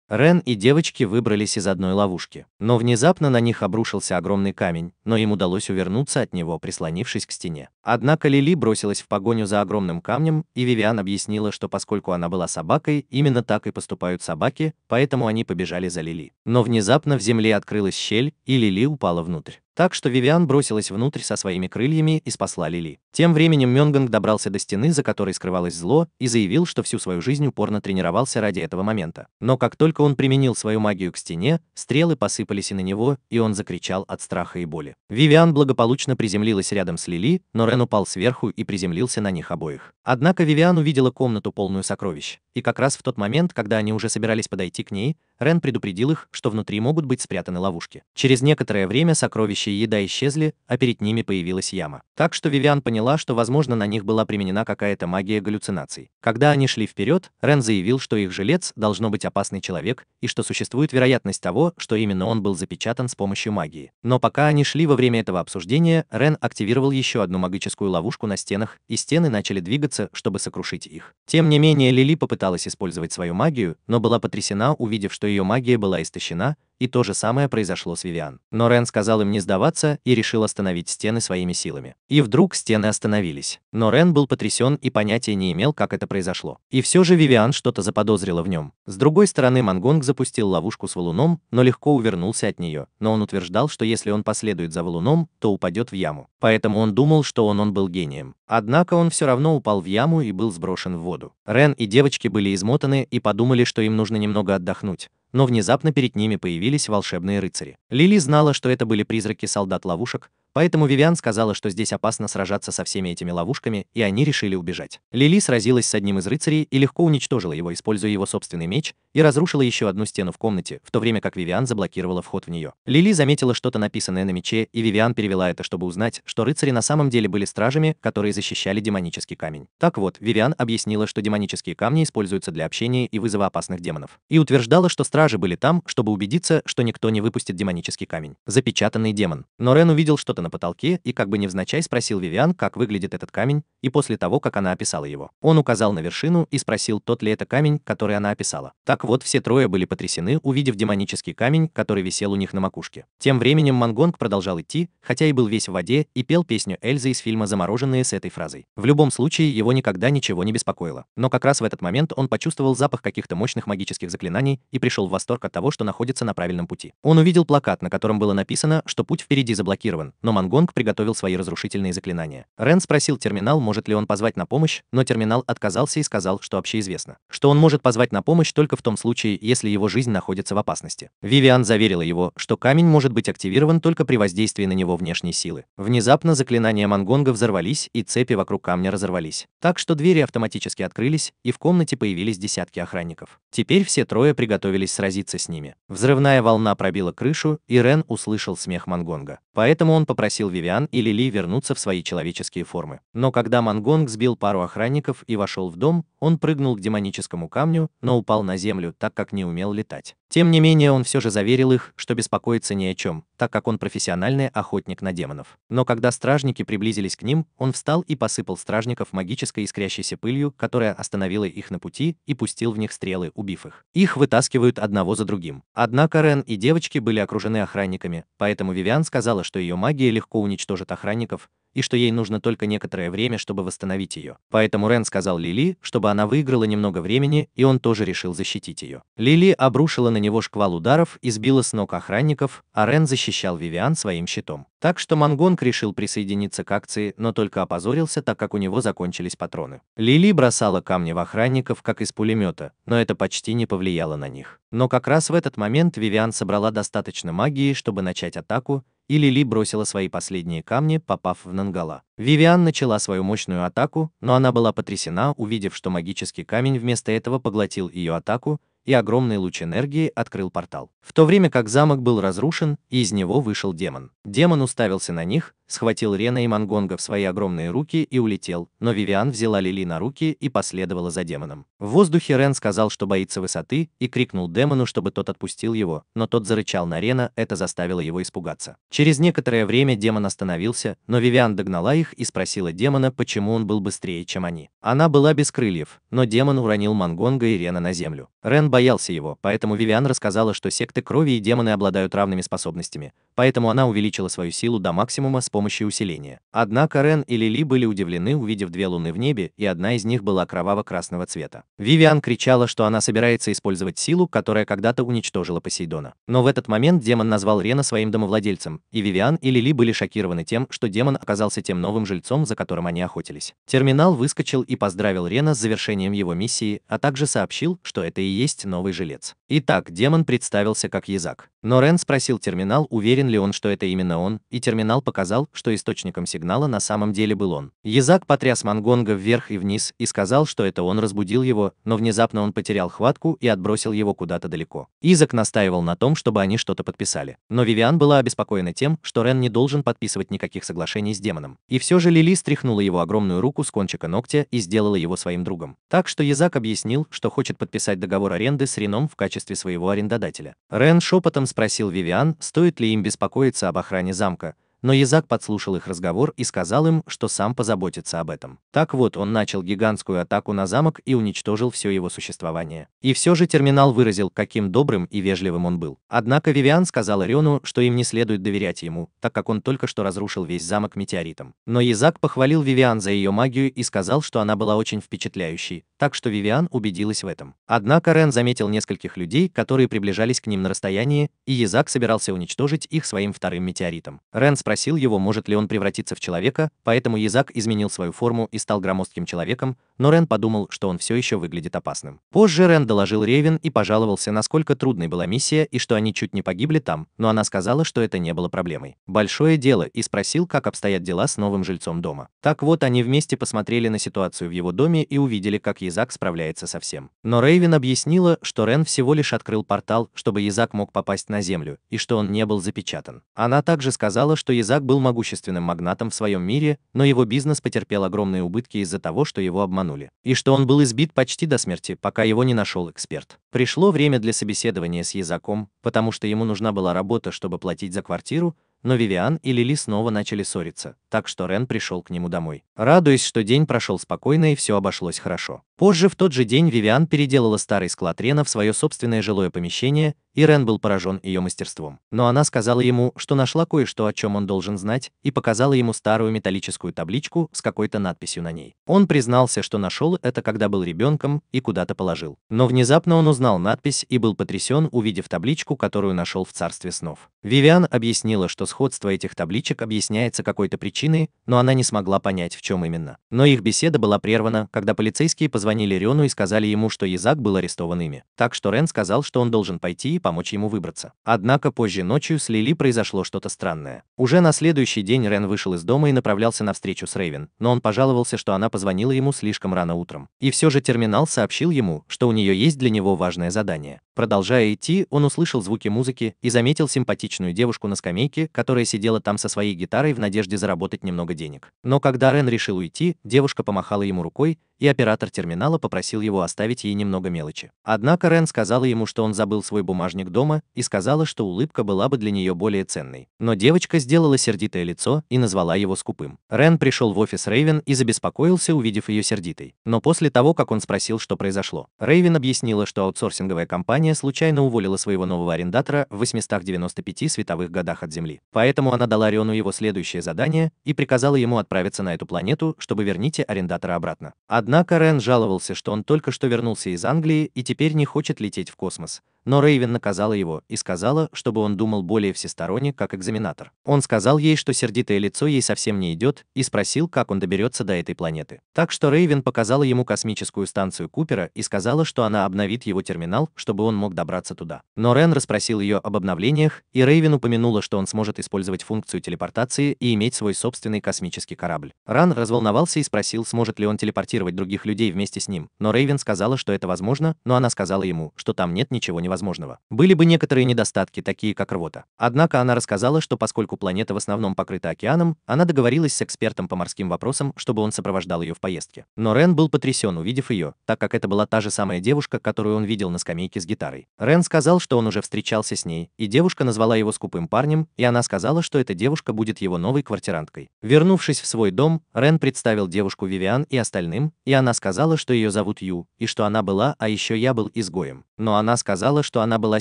Рен и девочки выбрались из одной ловушки, но внезапно на них обрушился огромный камень, но им удалось увернуться от него, прислонившись к стене. Однако Лили бросилась в погоню за огромным камнем, и Вивиан объяснила, что поскольку она была собакой, именно так и поступают собаки, поэтому они побежали за Лили. Но внезапно в земле открылась щель, и Лили упала внутрь. Так что Вивиан бросилась внутрь со своими крыльями и спасла Лили. Тем временем Мёнганг добрался до стены, за которой скрывалось зло, и заявил, что всю свою жизнь упорно тренировался ради этого момента. Но как только он применил свою магию к стене, стрелы посыпались и на него, и он закричал от страха и боли. Вивиан благополучно приземлилась рядом с Лили, но Рен упал сверху и приземлился на них обоих. Однако Вивиан увидела комнату полную сокровищ и как раз в тот момент, когда они уже собирались подойти к ней, Рен предупредил их, что внутри могут быть спрятаны ловушки. Через некоторое время сокровища и еда исчезли, а перед ними появилась яма. Так что Вивиан поняла, что, возможно, на них была применена какая-то магия галлюцинаций. Когда они шли вперед, Рен заявил, что их жилец должно быть опасный человек, и что существует вероятность того, что именно он был запечатан с помощью магии. Но пока они шли во время этого обсуждения, Рен активировал еще одну магическую ловушку на стенах, и стены начали двигаться, чтобы сокрушить их. Тем не менее, Лили попыталась пыталась использовать свою магию, но была потрясена, увидев, что ее магия была истощена, и то же самое произошло с Вивиан. Но Рен сказал им не сдаваться и решил остановить стены своими силами. И вдруг стены остановились. Но Рен был потрясен и понятия не имел, как это произошло. И все же Вивиан что-то заподозрила в нем. С другой стороны, Мангонг запустил ловушку с валуном, но легко увернулся от нее. Но он утверждал, что если он последует за валуном, то упадет в яму. Поэтому он думал, что он он был гением. Однако он все равно упал в яму и был сброшен в воду. Рен и девочки были измотаны и подумали, что им нужно немного отдохнуть но внезапно перед ними появились волшебные рыцари. Лили знала, что это были призраки солдат ловушек, Поэтому Вивиан сказала, что здесь опасно сражаться со всеми этими ловушками, и они решили убежать. Лили сразилась с одним из рыцарей и легко уничтожила его, используя его собственный меч, и разрушила еще одну стену в комнате, в то время как Вивиан заблокировала вход в нее. Лили заметила что-то написанное на мече, и Вивиан перевела это, чтобы узнать, что рыцари на самом деле были стражами, которые защищали демонический камень. Так вот, Вивиан объяснила, что демонические камни используются для общения и вызова опасных демонов, и утверждала, что стражи были там, чтобы убедиться, что никто не выпустит демонический камень. Запечатанный демон. Но Рен увидел что-то на потолке и как бы невзначай спросил Вивиан, как выглядит этот камень, и после того, как она описала его. Он указал на вершину и спросил, тот ли это камень, который она описала. Так вот, все трое были потрясены, увидев демонический камень, который висел у них на макушке. Тем временем Мангонг продолжал идти, хотя и был весь в воде, и пел песню Эльзы из фильма «Замороженные» с этой фразой. В любом случае, его никогда ничего не беспокоило. Но как раз в этот момент он почувствовал запах каких-то мощных магических заклинаний и пришел в восторг от того, что находится на правильном пути. Он увидел плакат, на котором было написано, что путь впереди заблокирован, но но Мангонг приготовил свои разрушительные заклинания. Рен спросил терминал, может ли он позвать на помощь, но терминал отказался и сказал, что общеизвестно, что он может позвать на помощь только в том случае, если его жизнь находится в опасности. Вивиан заверила его, что камень может быть активирован только при воздействии на него внешней силы. Внезапно заклинания Мангонга взорвались, и цепи вокруг камня разорвались. Так что двери автоматически открылись, и в комнате появились десятки охранников. Теперь все трое приготовились сразиться с ними. Взрывная волна пробила крышу, и Рен услышал смех Мангонга. Поэтому он попросил попросил Вивиан и Лили вернуться в свои человеческие формы. Но когда Мангонг сбил пару охранников и вошел в дом, он прыгнул к демоническому камню, но упал на землю, так как не умел летать. Тем не менее, он все же заверил их, что беспокоиться ни о чем, так как он профессиональный охотник на демонов. Но когда стражники приблизились к ним, он встал и посыпал стражников магической искрящейся пылью, которая остановила их на пути и пустил в них стрелы, убив их. Их вытаскивают одного за другим. Однако Рен и девочки были окружены охранниками, поэтому Вивиан сказала, что ее магия легко уничтожит охранников, и что ей нужно только некоторое время, чтобы восстановить ее. Поэтому Рен сказал Лили, чтобы она выиграла немного времени, и он тоже решил защитить ее. Лили обрушила на него шквал ударов и сбила с ног охранников, а Рен защищал Вивиан своим щитом. Так что Мангонг решил присоединиться к акции, но только опозорился, так как у него закончились патроны. Лили бросала камни в охранников, как из пулемета, но это почти не повлияло на них. Но как раз в этот момент Вивиан собрала достаточно магии, чтобы начать атаку, и Лили бросила свои последние камни, попав в Нангала. Вивиан начала свою мощную атаку, но она была потрясена, увидев, что магический камень вместо этого поглотил ее атаку, и огромный луч энергии открыл портал. В то время как замок был разрушен, и из него вышел демон. Демон уставился на них, схватил Рена и Мангонга в свои огромные руки и улетел, но Вивиан взяла Лили на руки и последовала за демоном. В воздухе Рен сказал, что боится высоты, и крикнул демону, чтобы тот отпустил его, но тот зарычал на Рена, это заставило его испугаться. Через некоторое время демон остановился, но Вивиан догнала их и спросила демона, почему он был быстрее, чем они. Она была без крыльев, но демон уронил Мангонга и Рена на землю. Рен боялся его, поэтому Вивиан рассказала, что секты крови и демоны обладают равными способностями, поэтому она увеличила свою силу до максимума с помощью помощи усиления. Однако Рен и Лили были удивлены, увидев две луны в небе, и одна из них была кроваво-красного цвета. Вивиан кричала, что она собирается использовать силу, которая когда-то уничтожила Посейдона. Но в этот момент демон назвал Рена своим домовладельцем, и Вивиан и Лили были шокированы тем, что демон оказался тем новым жильцом, за которым они охотились. Терминал выскочил и поздравил Рена с завершением его миссии, а также сообщил, что это и есть новый жилец. Итак, демон представился как Язак. Но Рен спросил терминал, уверен ли он, что это именно он, и терминал показал, что источником сигнала на самом деле был он. Язак потряс Мангонга вверх и вниз и сказал, что это он разбудил его, но внезапно он потерял хватку и отбросил его куда-то далеко. Изак настаивал на том, чтобы они что-то подписали. Но Вивиан была обеспокоена тем, что Рен не должен подписывать никаких соглашений с демоном. И все же Лили стряхнула его огромную руку с кончика ногтя и сделала его своим другом. Так что Язак объяснил, что хочет подписать договор аренды с Реном в качестве своего арендодателя. Рен шепотом спросил Вивиан, стоит ли им беспокоиться об охране замка, но Язак подслушал их разговор и сказал им, что сам позаботится об этом. Так вот, он начал гигантскую атаку на замок и уничтожил все его существование. И все же терминал выразил, каким добрым и вежливым он был. Однако Вивиан сказал Ориону, что им не следует доверять ему, так как он только что разрушил весь замок метеоритом. Но Язак похвалил Вивиан за ее магию и сказал, что она была очень впечатляющей, так что Вивиан убедилась в этом. Однако Рен заметил нескольких людей, которые приближались к ним на расстоянии, и Язак собирался уничтожить их своим вторым метеоритом. Рен спросил его, может ли он превратиться в человека, поэтому Язак изменил свою форму и стал громоздким человеком, но Рен подумал, что он все еще выглядит опасным. Позже Рен доложил Ревен и пожаловался, насколько трудной была миссия и что они чуть не погибли там, но она сказала, что это не было проблемой. Большое дело, и спросил, как обстоят дела с новым жильцом дома. Так вот, они вместе посмотрели на ситуацию в его доме и увидели, как Язак справляется со всем. Но Рейвен объяснила, что Рен всего лишь открыл портал, чтобы Язак мог попасть на Землю, и что он не был запечатан. Она также сказала, что Язак был могущественным магнатом в своем мире, но его бизнес потерпел огромные убытки из-за того, что его обманули упомянули, и что он был избит почти до смерти, пока его не нашел эксперт. Пришло время для собеседования с языком, потому что ему нужна была работа, чтобы платить за квартиру, но Вивиан и Лили снова начали ссориться, так что Рен пришел к нему домой, радуясь, что день прошел спокойно и все обошлось хорошо. Позже в тот же день Вивиан переделала старый склад Рена в свое собственное жилое помещение, и Рен был поражен ее мастерством. Но она сказала ему, что нашла кое-что, о чем он должен знать, и показала ему старую металлическую табличку с какой-то надписью на ней. Он признался, что нашел это, когда был ребенком, и куда-то положил. Но внезапно он узнал надпись и был потрясен, увидев табличку, которую нашел в царстве снов. Вивиан объяснила, что сходство этих табличек объясняется какой-то причиной, но она не смогла понять, в чем именно. Но их беседа была прервана, когда полицейские позвонили позвонили Рену и сказали ему, что Язак был арестован ими. Так что Рен сказал, что он должен пойти и помочь ему выбраться. Однако позже ночью с Лили произошло что-то странное. Уже на следующий день Рен вышел из дома и направлялся на встречу с Рейвен, но он пожаловался, что она позвонила ему слишком рано утром. И все же терминал сообщил ему, что у нее есть для него важное задание. Продолжая идти, он услышал звуки музыки и заметил симпатичную девушку на скамейке, которая сидела там со своей гитарой в надежде заработать немного денег. Но когда Рен решил уйти, девушка помахала ему рукой и оператор терминала попросил его оставить ей немного мелочи. Однако Рен сказала ему, что он забыл свой бумажник дома, и сказала, что улыбка была бы для нее более ценной. Но девочка сделала сердитое лицо и назвала его скупым. Рен пришел в офис Рейвен и забеспокоился, увидев ее сердитой. Но после того, как он спросил, что произошло, Рейвен объяснила, что аутсорсинговая компания случайно уволила своего нового арендатора в 895 световых годах от Земли. Поэтому она дала Ориону его следующее задание и приказала ему отправиться на эту планету, чтобы верните арендатора обратно. Однако Однако Рен жаловался, что он только что вернулся из Англии и теперь не хочет лететь в космос, но Рейвен наказала его и сказала, чтобы он думал более всесторонне, как экзаменатор. Он сказал ей, что сердитое лицо ей совсем не идет, и спросил, как он доберется до этой планеты. Так что Рейвен показала ему космическую станцию Купера и сказала, что она обновит его терминал, чтобы он мог добраться туда. Но Рен расспросил ее об обновлениях, и Рейвен упомянула, что он сможет использовать функцию телепортации и иметь свой собственный космический корабль. Ран разволновался и спросил, сможет ли он телепортировать других людей вместе с ним, но Рейвен сказала, что это возможно, но она сказала ему, что там нет ничего невозможного невозможного. Были бы некоторые недостатки, такие как рвота. Однако она рассказала, что поскольку планета в основном покрыта океаном, она договорилась с экспертом по морским вопросам, чтобы он сопровождал ее в поездке. Но Рен был потрясен, увидев ее, так как это была та же самая девушка, которую он видел на скамейке с гитарой. Рен сказал, что он уже встречался с ней, и девушка назвала его скупым парнем, и она сказала, что эта девушка будет его новой квартиранткой. Вернувшись в свой дом, Рен представил девушку Вивиан и остальным, и она сказала, что ее зовут Ю, и что она была, а еще я был изгоем но она сказала, что она была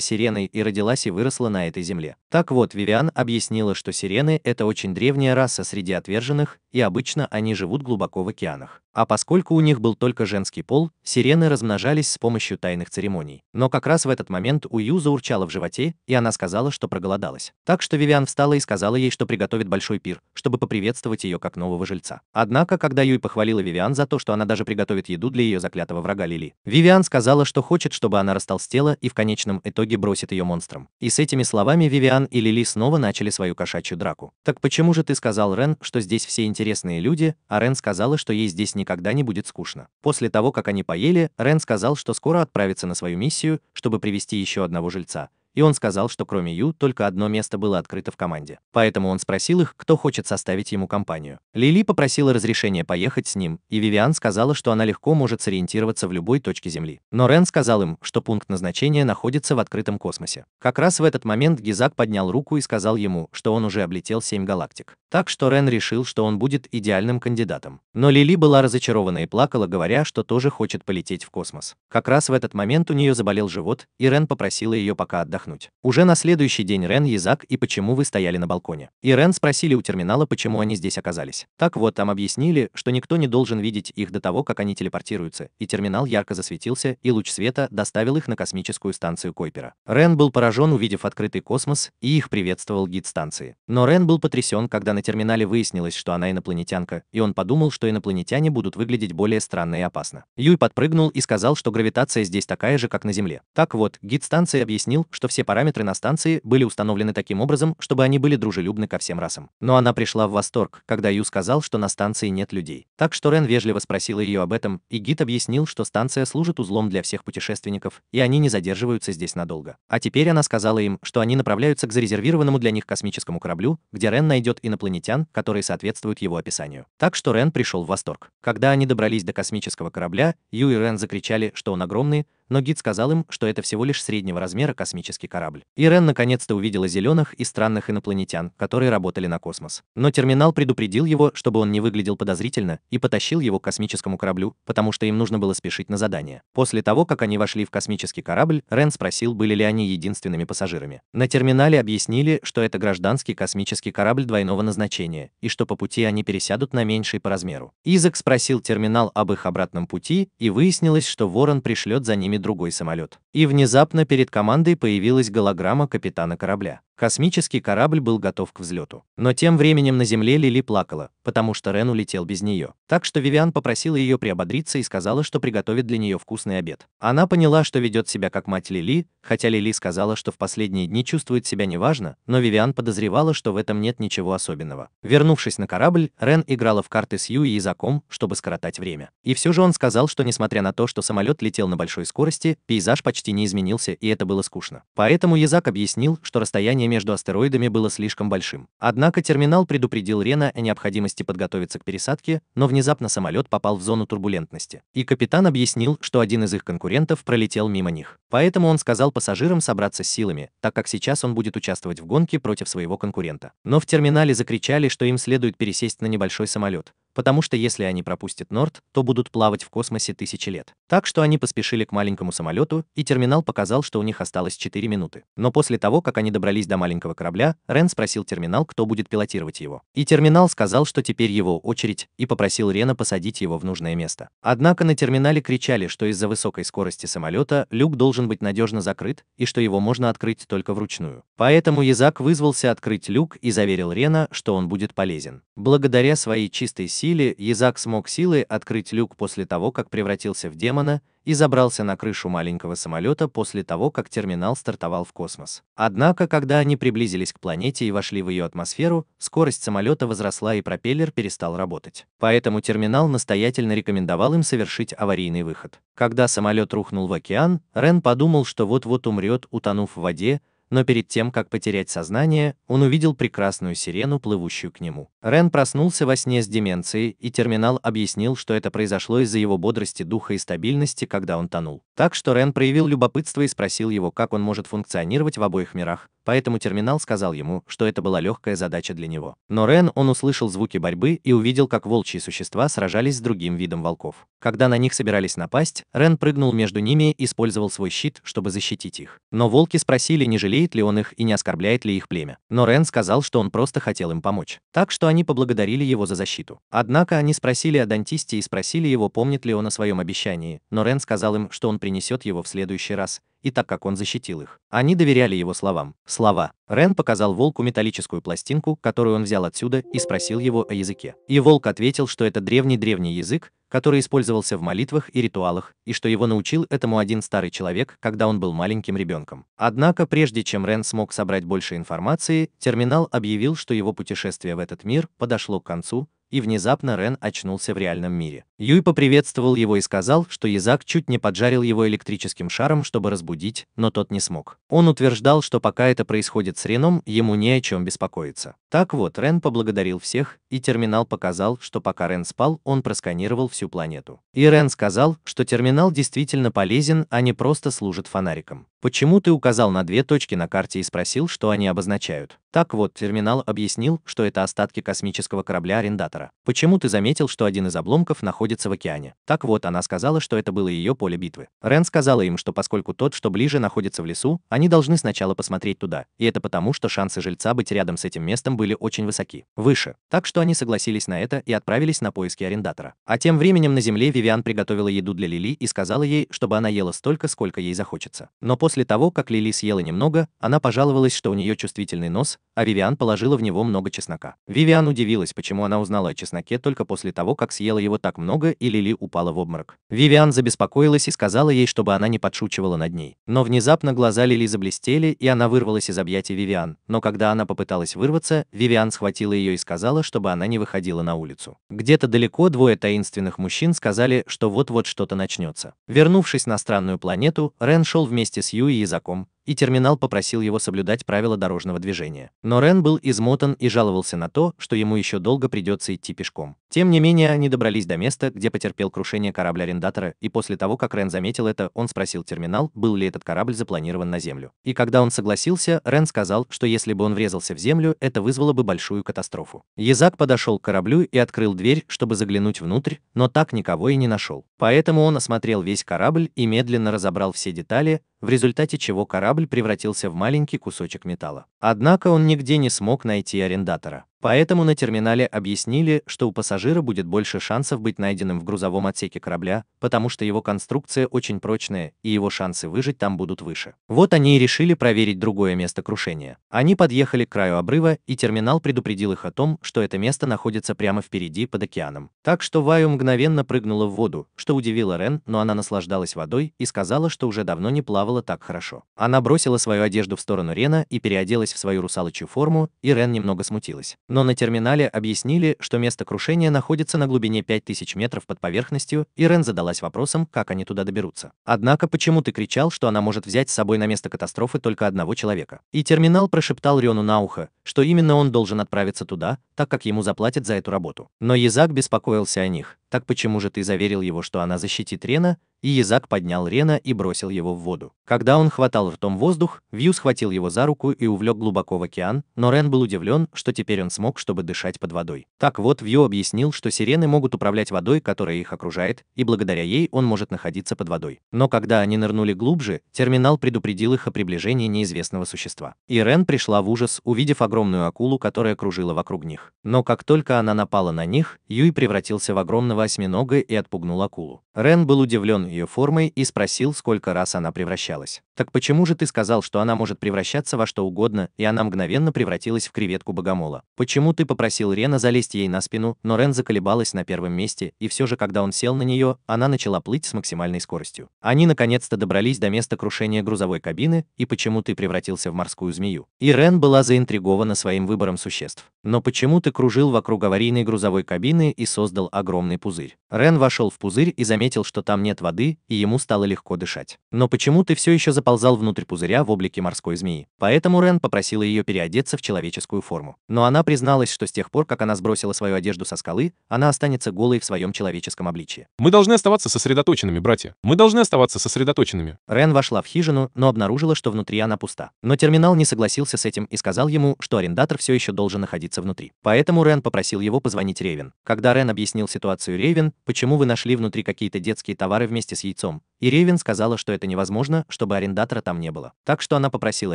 сиреной и родилась и выросла на этой земле. Так вот, Вивиан объяснила, что сирены – это очень древняя раса среди отверженных, и обычно они живут глубоко в океанах. А поскольку у них был только женский пол, сирены размножались с помощью тайных церемоний. Но как раз в этот момент у Ю заурчало в животе, и она сказала, что проголодалась. Так что Вивиан встала и сказала ей, что приготовит большой пир, чтобы поприветствовать ее как нового жильца. Однако, когда Юй похвалила Вивиан за то, что она даже приготовит еду для ее заклятого врага Лили, Вивиан сказала, что хочет, чтобы она растолстела и в конечном итоге бросит ее монстром. И с этими словами Вивиан и Лили снова начали свою кошачью драку. «Так почему же ты сказал Рен, что здесь все интересные люди, а Рен сказала, что ей здесь не никогда не будет скучно. После того, как они поели, Рен сказал, что скоро отправится на свою миссию, чтобы привести еще одного жильца, и он сказал, что кроме Ю только одно место было открыто в команде. Поэтому он спросил их, кто хочет составить ему компанию. Лили попросила разрешения поехать с ним, и Вивиан сказала, что она легко может сориентироваться в любой точке Земли. Но Рен сказал им, что пункт назначения находится в открытом космосе. Как раз в этот момент Гизак поднял руку и сказал ему, что он уже облетел 7 галактик. Так что Рен решил, что он будет идеальным кандидатом. Но Лили была разочарована и плакала, говоря, что тоже хочет полететь в космос. Как раз в этот момент у нее заболел живот, и Рен попросила ее пока отдохнуть отдохнуть. Уже на следующий день Рен, Язак и почему вы стояли на балконе. И Рен спросили у терминала, почему они здесь оказались. Так вот, там объяснили, что никто не должен видеть их до того, как они телепортируются, и терминал ярко засветился, и луч света доставил их на космическую станцию Койпера. Рен был поражен, увидев открытый космос, и их приветствовал гид станции. Но Рен был потрясен, когда на терминале выяснилось, что она инопланетянка, и он подумал, что инопланетяне будут выглядеть более странно и опасно. Юй подпрыгнул и сказал, что гравитация здесь такая же, как на Земле. Так вот, гид станции объяснил, что все параметры на станции были установлены таким образом, чтобы они были дружелюбны ко всем расам. Но она пришла в восторг, когда Ю сказал, что на станции нет людей. Так что Рен вежливо спросила ее об этом, и гид объяснил, что станция служит узлом для всех путешественников, и они не задерживаются здесь надолго. А теперь она сказала им, что они направляются к зарезервированному для них космическому кораблю, где Рен найдет инопланетян, которые соответствуют его описанию. Так что Рен пришел в восторг. Когда они добрались до космического корабля, Ю и Рен закричали, что он огромный, но гид сказал им, что это всего лишь среднего размера космический корабль. Ирен наконец-то увидела зеленых и странных инопланетян, которые работали на космос. Но терминал предупредил его, чтобы он не выглядел подозрительно, и потащил его к космическому кораблю, потому что им нужно было спешить на задание. После того, как они вошли в космический корабль, Рен спросил, были ли они единственными пассажирами. На терминале объяснили, что это гражданский космический корабль двойного назначения, и что по пути они пересядут на меньший по размеру. Изак спросил терминал об их обратном пути, и выяснилось, что Ворон пришлет за ними ними другой самолет. И внезапно перед командой появилась голограмма капитана корабля. Космический корабль был готов к взлету. Но тем временем на Земле Лили плакала, потому что Рен улетел без нее. Так что Вивиан попросила ее приободриться и сказала, что приготовит для нее вкусный обед. Она поняла, что ведет себя как мать Лили, хотя Лили сказала, что в последние дни чувствует себя неважно, но Вивиан подозревала, что в этом нет ничего особенного. Вернувшись на корабль, Рен играла в карты с Ю и языком, чтобы скоротать время. И все же он сказал, что несмотря на то, что самолет летел на большой скорости, пейзаж почти не изменился и это было скучно. Поэтому Язак объяснил, что расстояние расстояние между астероидами было слишком большим. Однако терминал предупредил Рена о необходимости подготовиться к пересадке, но внезапно самолет попал в зону турбулентности. И капитан объяснил, что один из их конкурентов пролетел мимо них. Поэтому он сказал пассажирам собраться с силами, так как сейчас он будет участвовать в гонке против своего конкурента. Но в терминале закричали, что им следует пересесть на небольшой самолет потому что если они пропустят Норд, то будут плавать в космосе тысячи лет. Так что они поспешили к маленькому самолету, и терминал показал, что у них осталось 4 минуты. Но после того, как они добрались до маленького корабля, Рен спросил терминал, кто будет пилотировать его. И терминал сказал, что теперь его очередь, и попросил Рена посадить его в нужное место. Однако на терминале кричали, что из-за высокой скорости самолета люк должен быть надежно закрыт, и что его можно открыть только вручную. Поэтому Язак вызвался открыть люк и заверил Рена, что он будет полезен. Благодаря своей чистой силе силе Язак смог силой открыть люк после того, как превратился в демона, и забрался на крышу маленького самолета после того, как терминал стартовал в космос. Однако, когда они приблизились к планете и вошли в ее атмосферу, скорость самолета возросла и пропеллер перестал работать. Поэтому терминал настоятельно рекомендовал им совершить аварийный выход. Когда самолет рухнул в океан, Рен подумал, что вот-вот умрет, утонув в воде, но перед тем, как потерять сознание, он увидел прекрасную сирену, плывущую к нему. Рен проснулся во сне с деменцией, и терминал объяснил, что это произошло из-за его бодрости духа и стабильности, когда он тонул. Так что Рен проявил любопытство и спросил его, как он может функционировать в обоих мирах, поэтому терминал сказал ему, что это была легкая задача для него. Но Рен он услышал звуки борьбы и увидел, как волчьи существа сражались с другим видом волков. Когда на них собирались напасть, Рен прыгнул между ними и использовал свой щит, чтобы защитить их. Но волки спросили, не жалеет ли он их и не оскорбляет ли их племя. Но Рен сказал, что он просто хотел им помочь. Так что они поблагодарили его за защиту. Однако они спросили о дантисте и спросили его, помнит ли он о своем обещании, но Рен сказал им, что он принесет его в следующий раз, и так как он защитил их. Они доверяли его словам. Слова. Рен показал волку металлическую пластинку, которую он взял отсюда, и спросил его о языке. И волк ответил, что это древний-древний язык, который использовался в молитвах и ритуалах, и что его научил этому один старый человек, когда он был маленьким ребенком. Однако, прежде чем Рен смог собрать больше информации, терминал объявил, что его путешествие в этот мир подошло к концу, и внезапно Рен очнулся в реальном мире. Юй поприветствовал его и сказал, что Язак чуть не поджарил его электрическим шаром, чтобы разбудить, но тот не смог. Он утверждал, что пока это происходит с Реном, ему не о чем беспокоиться. Так вот, Рен поблагодарил всех, и терминал показал, что пока Рен спал, он просканировал всю планету. И Рен сказал, что терминал действительно полезен, а не просто служит фонариком. Почему ты указал на две точки на карте и спросил, что они обозначают? Так вот, терминал объяснил, что это остатки космического корабля арендатора. Картера. «Почему ты заметил, что один из обломков находится в океане?» Так вот, она сказала, что это было ее поле битвы. Рен сказала им, что поскольку тот, что ближе, находится в лесу, они должны сначала посмотреть туда, и это потому, что шансы жильца быть рядом с этим местом были очень высоки. Выше. Так что они согласились на это и отправились на поиски арендатора. А тем временем на земле Вивиан приготовила еду для Лили и сказала ей, чтобы она ела столько, сколько ей захочется. Но после того, как Лили съела немного, она пожаловалась, что у нее чувствительный нос, а Вивиан положила в него много чеснока. Вивиан удивилась, почему она узнала о чесноке только после того, как съела его так много и Лили упала в обморок. Вивиан забеспокоилась и сказала ей, чтобы она не подшучивала над ней. Но внезапно глаза Лили заблестели, и она вырвалась из объятий Вивиан. Но когда она попыталась вырваться, Вивиан схватила ее и сказала, чтобы она не выходила на улицу. Где-то далеко двое таинственных мужчин сказали, что вот-вот что-то начнется. Вернувшись на странную планету, Рен шел вместе с и языком, и терминал попросил его соблюдать правила дорожного движения. Но Рен был измотан и жаловался на то, что ему еще долго придется идти пешком. Тем не менее, они добрались до места, где потерпел крушение корабль арендатора, и после того, как Рен заметил это, он спросил терминал, был ли этот корабль запланирован на Землю. И когда он согласился, Рен сказал, что если бы он врезался в Землю, это вызвало бы большую катастрофу. Язак подошел к кораблю и открыл дверь, чтобы заглянуть внутрь, но так никого и не нашел. Поэтому он осмотрел весь корабль и медленно разобрал все детали, в результате чего корабль превратился в маленький кусочек металла. Однако он нигде не смог найти арендатора. Поэтому на терминале объяснили, что у пассажира будет больше шансов быть найденным в грузовом отсеке корабля, потому что его конструкция очень прочная, и его шансы выжить там будут выше. Вот они и решили проверить другое место крушения. Они подъехали к краю обрыва, и терминал предупредил их о том, что это место находится прямо впереди под океаном. Так что Ваю мгновенно прыгнула в воду, что удивило Рен, но она наслаждалась водой и сказала, что уже давно не плавала так хорошо. Она бросила свою одежду в сторону Рена и переоделась в свою русалочью форму, и Рен немного смутилась но на терминале объяснили, что место крушения находится на глубине 5000 метров под поверхностью, и Рен задалась вопросом, как они туда доберутся. Однако почему ты кричал, что она может взять с собой на место катастрофы только одного человека? И терминал прошептал Рену на ухо, что именно он должен отправиться туда, так как ему заплатят за эту работу. Но Язак беспокоился о них. Так почему же ты заверил его, что она защитит Рена, и Язак поднял Рена и бросил его в воду. Когда он хватал ртом воздух, Вью схватил его за руку и увлек глубоко в океан, но Рен был удивлен, что теперь он смог, чтобы дышать под водой. Так вот, Вью объяснил, что сирены могут управлять водой, которая их окружает, и благодаря ей он может находиться под водой. Но когда они нырнули глубже, терминал предупредил их о приближении неизвестного существа. И Рен пришла в ужас, увидев огромную акулу, которая кружила вокруг них. Но как только она напала на них, Юй превратился в огромного осьминога и отпугнул акулу. Рен был удивлен ее формой и спросил, сколько раз она превращалась. «Так почему же ты сказал, что она может превращаться во что угодно, и она мгновенно превратилась в креветку богомола? Почему ты попросил Рена залезть ей на спину, но Рен заколебалась на первом месте, и все же, когда он сел на нее, она начала плыть с максимальной скоростью? Они наконец-то добрались до места крушения грузовой кабины, и почему ты превратился в морскую змею?» И Рен была заинтригована своим выбором существ но почему ты кружил вокруг аварийной грузовой кабины и создал огромный пузырь. Рен вошел в пузырь и заметил, что там нет воды, и ему стало легко дышать. Но почему ты все еще заползал внутрь пузыря в облике морской змеи? Поэтому Рен попросила ее переодеться в человеческую форму. Но она призналась, что с тех пор, как она сбросила свою одежду со скалы, она останется голой в своем человеческом обличье. Мы должны оставаться сосредоточенными, братья. Мы должны оставаться сосредоточенными. Рен вошла в хижину, но обнаружила, что внутри она пуста. Но терминал не согласился с этим и сказал ему, что арендатор все еще должен находиться находиться внутри. Поэтому Рен попросил его позвонить Ревен. Когда Рен объяснил ситуацию Ревен, почему вы нашли внутри какие-то детские товары вместе с яйцом, и Ревен сказала, что это невозможно, чтобы арендатора там не было. Так что она попросила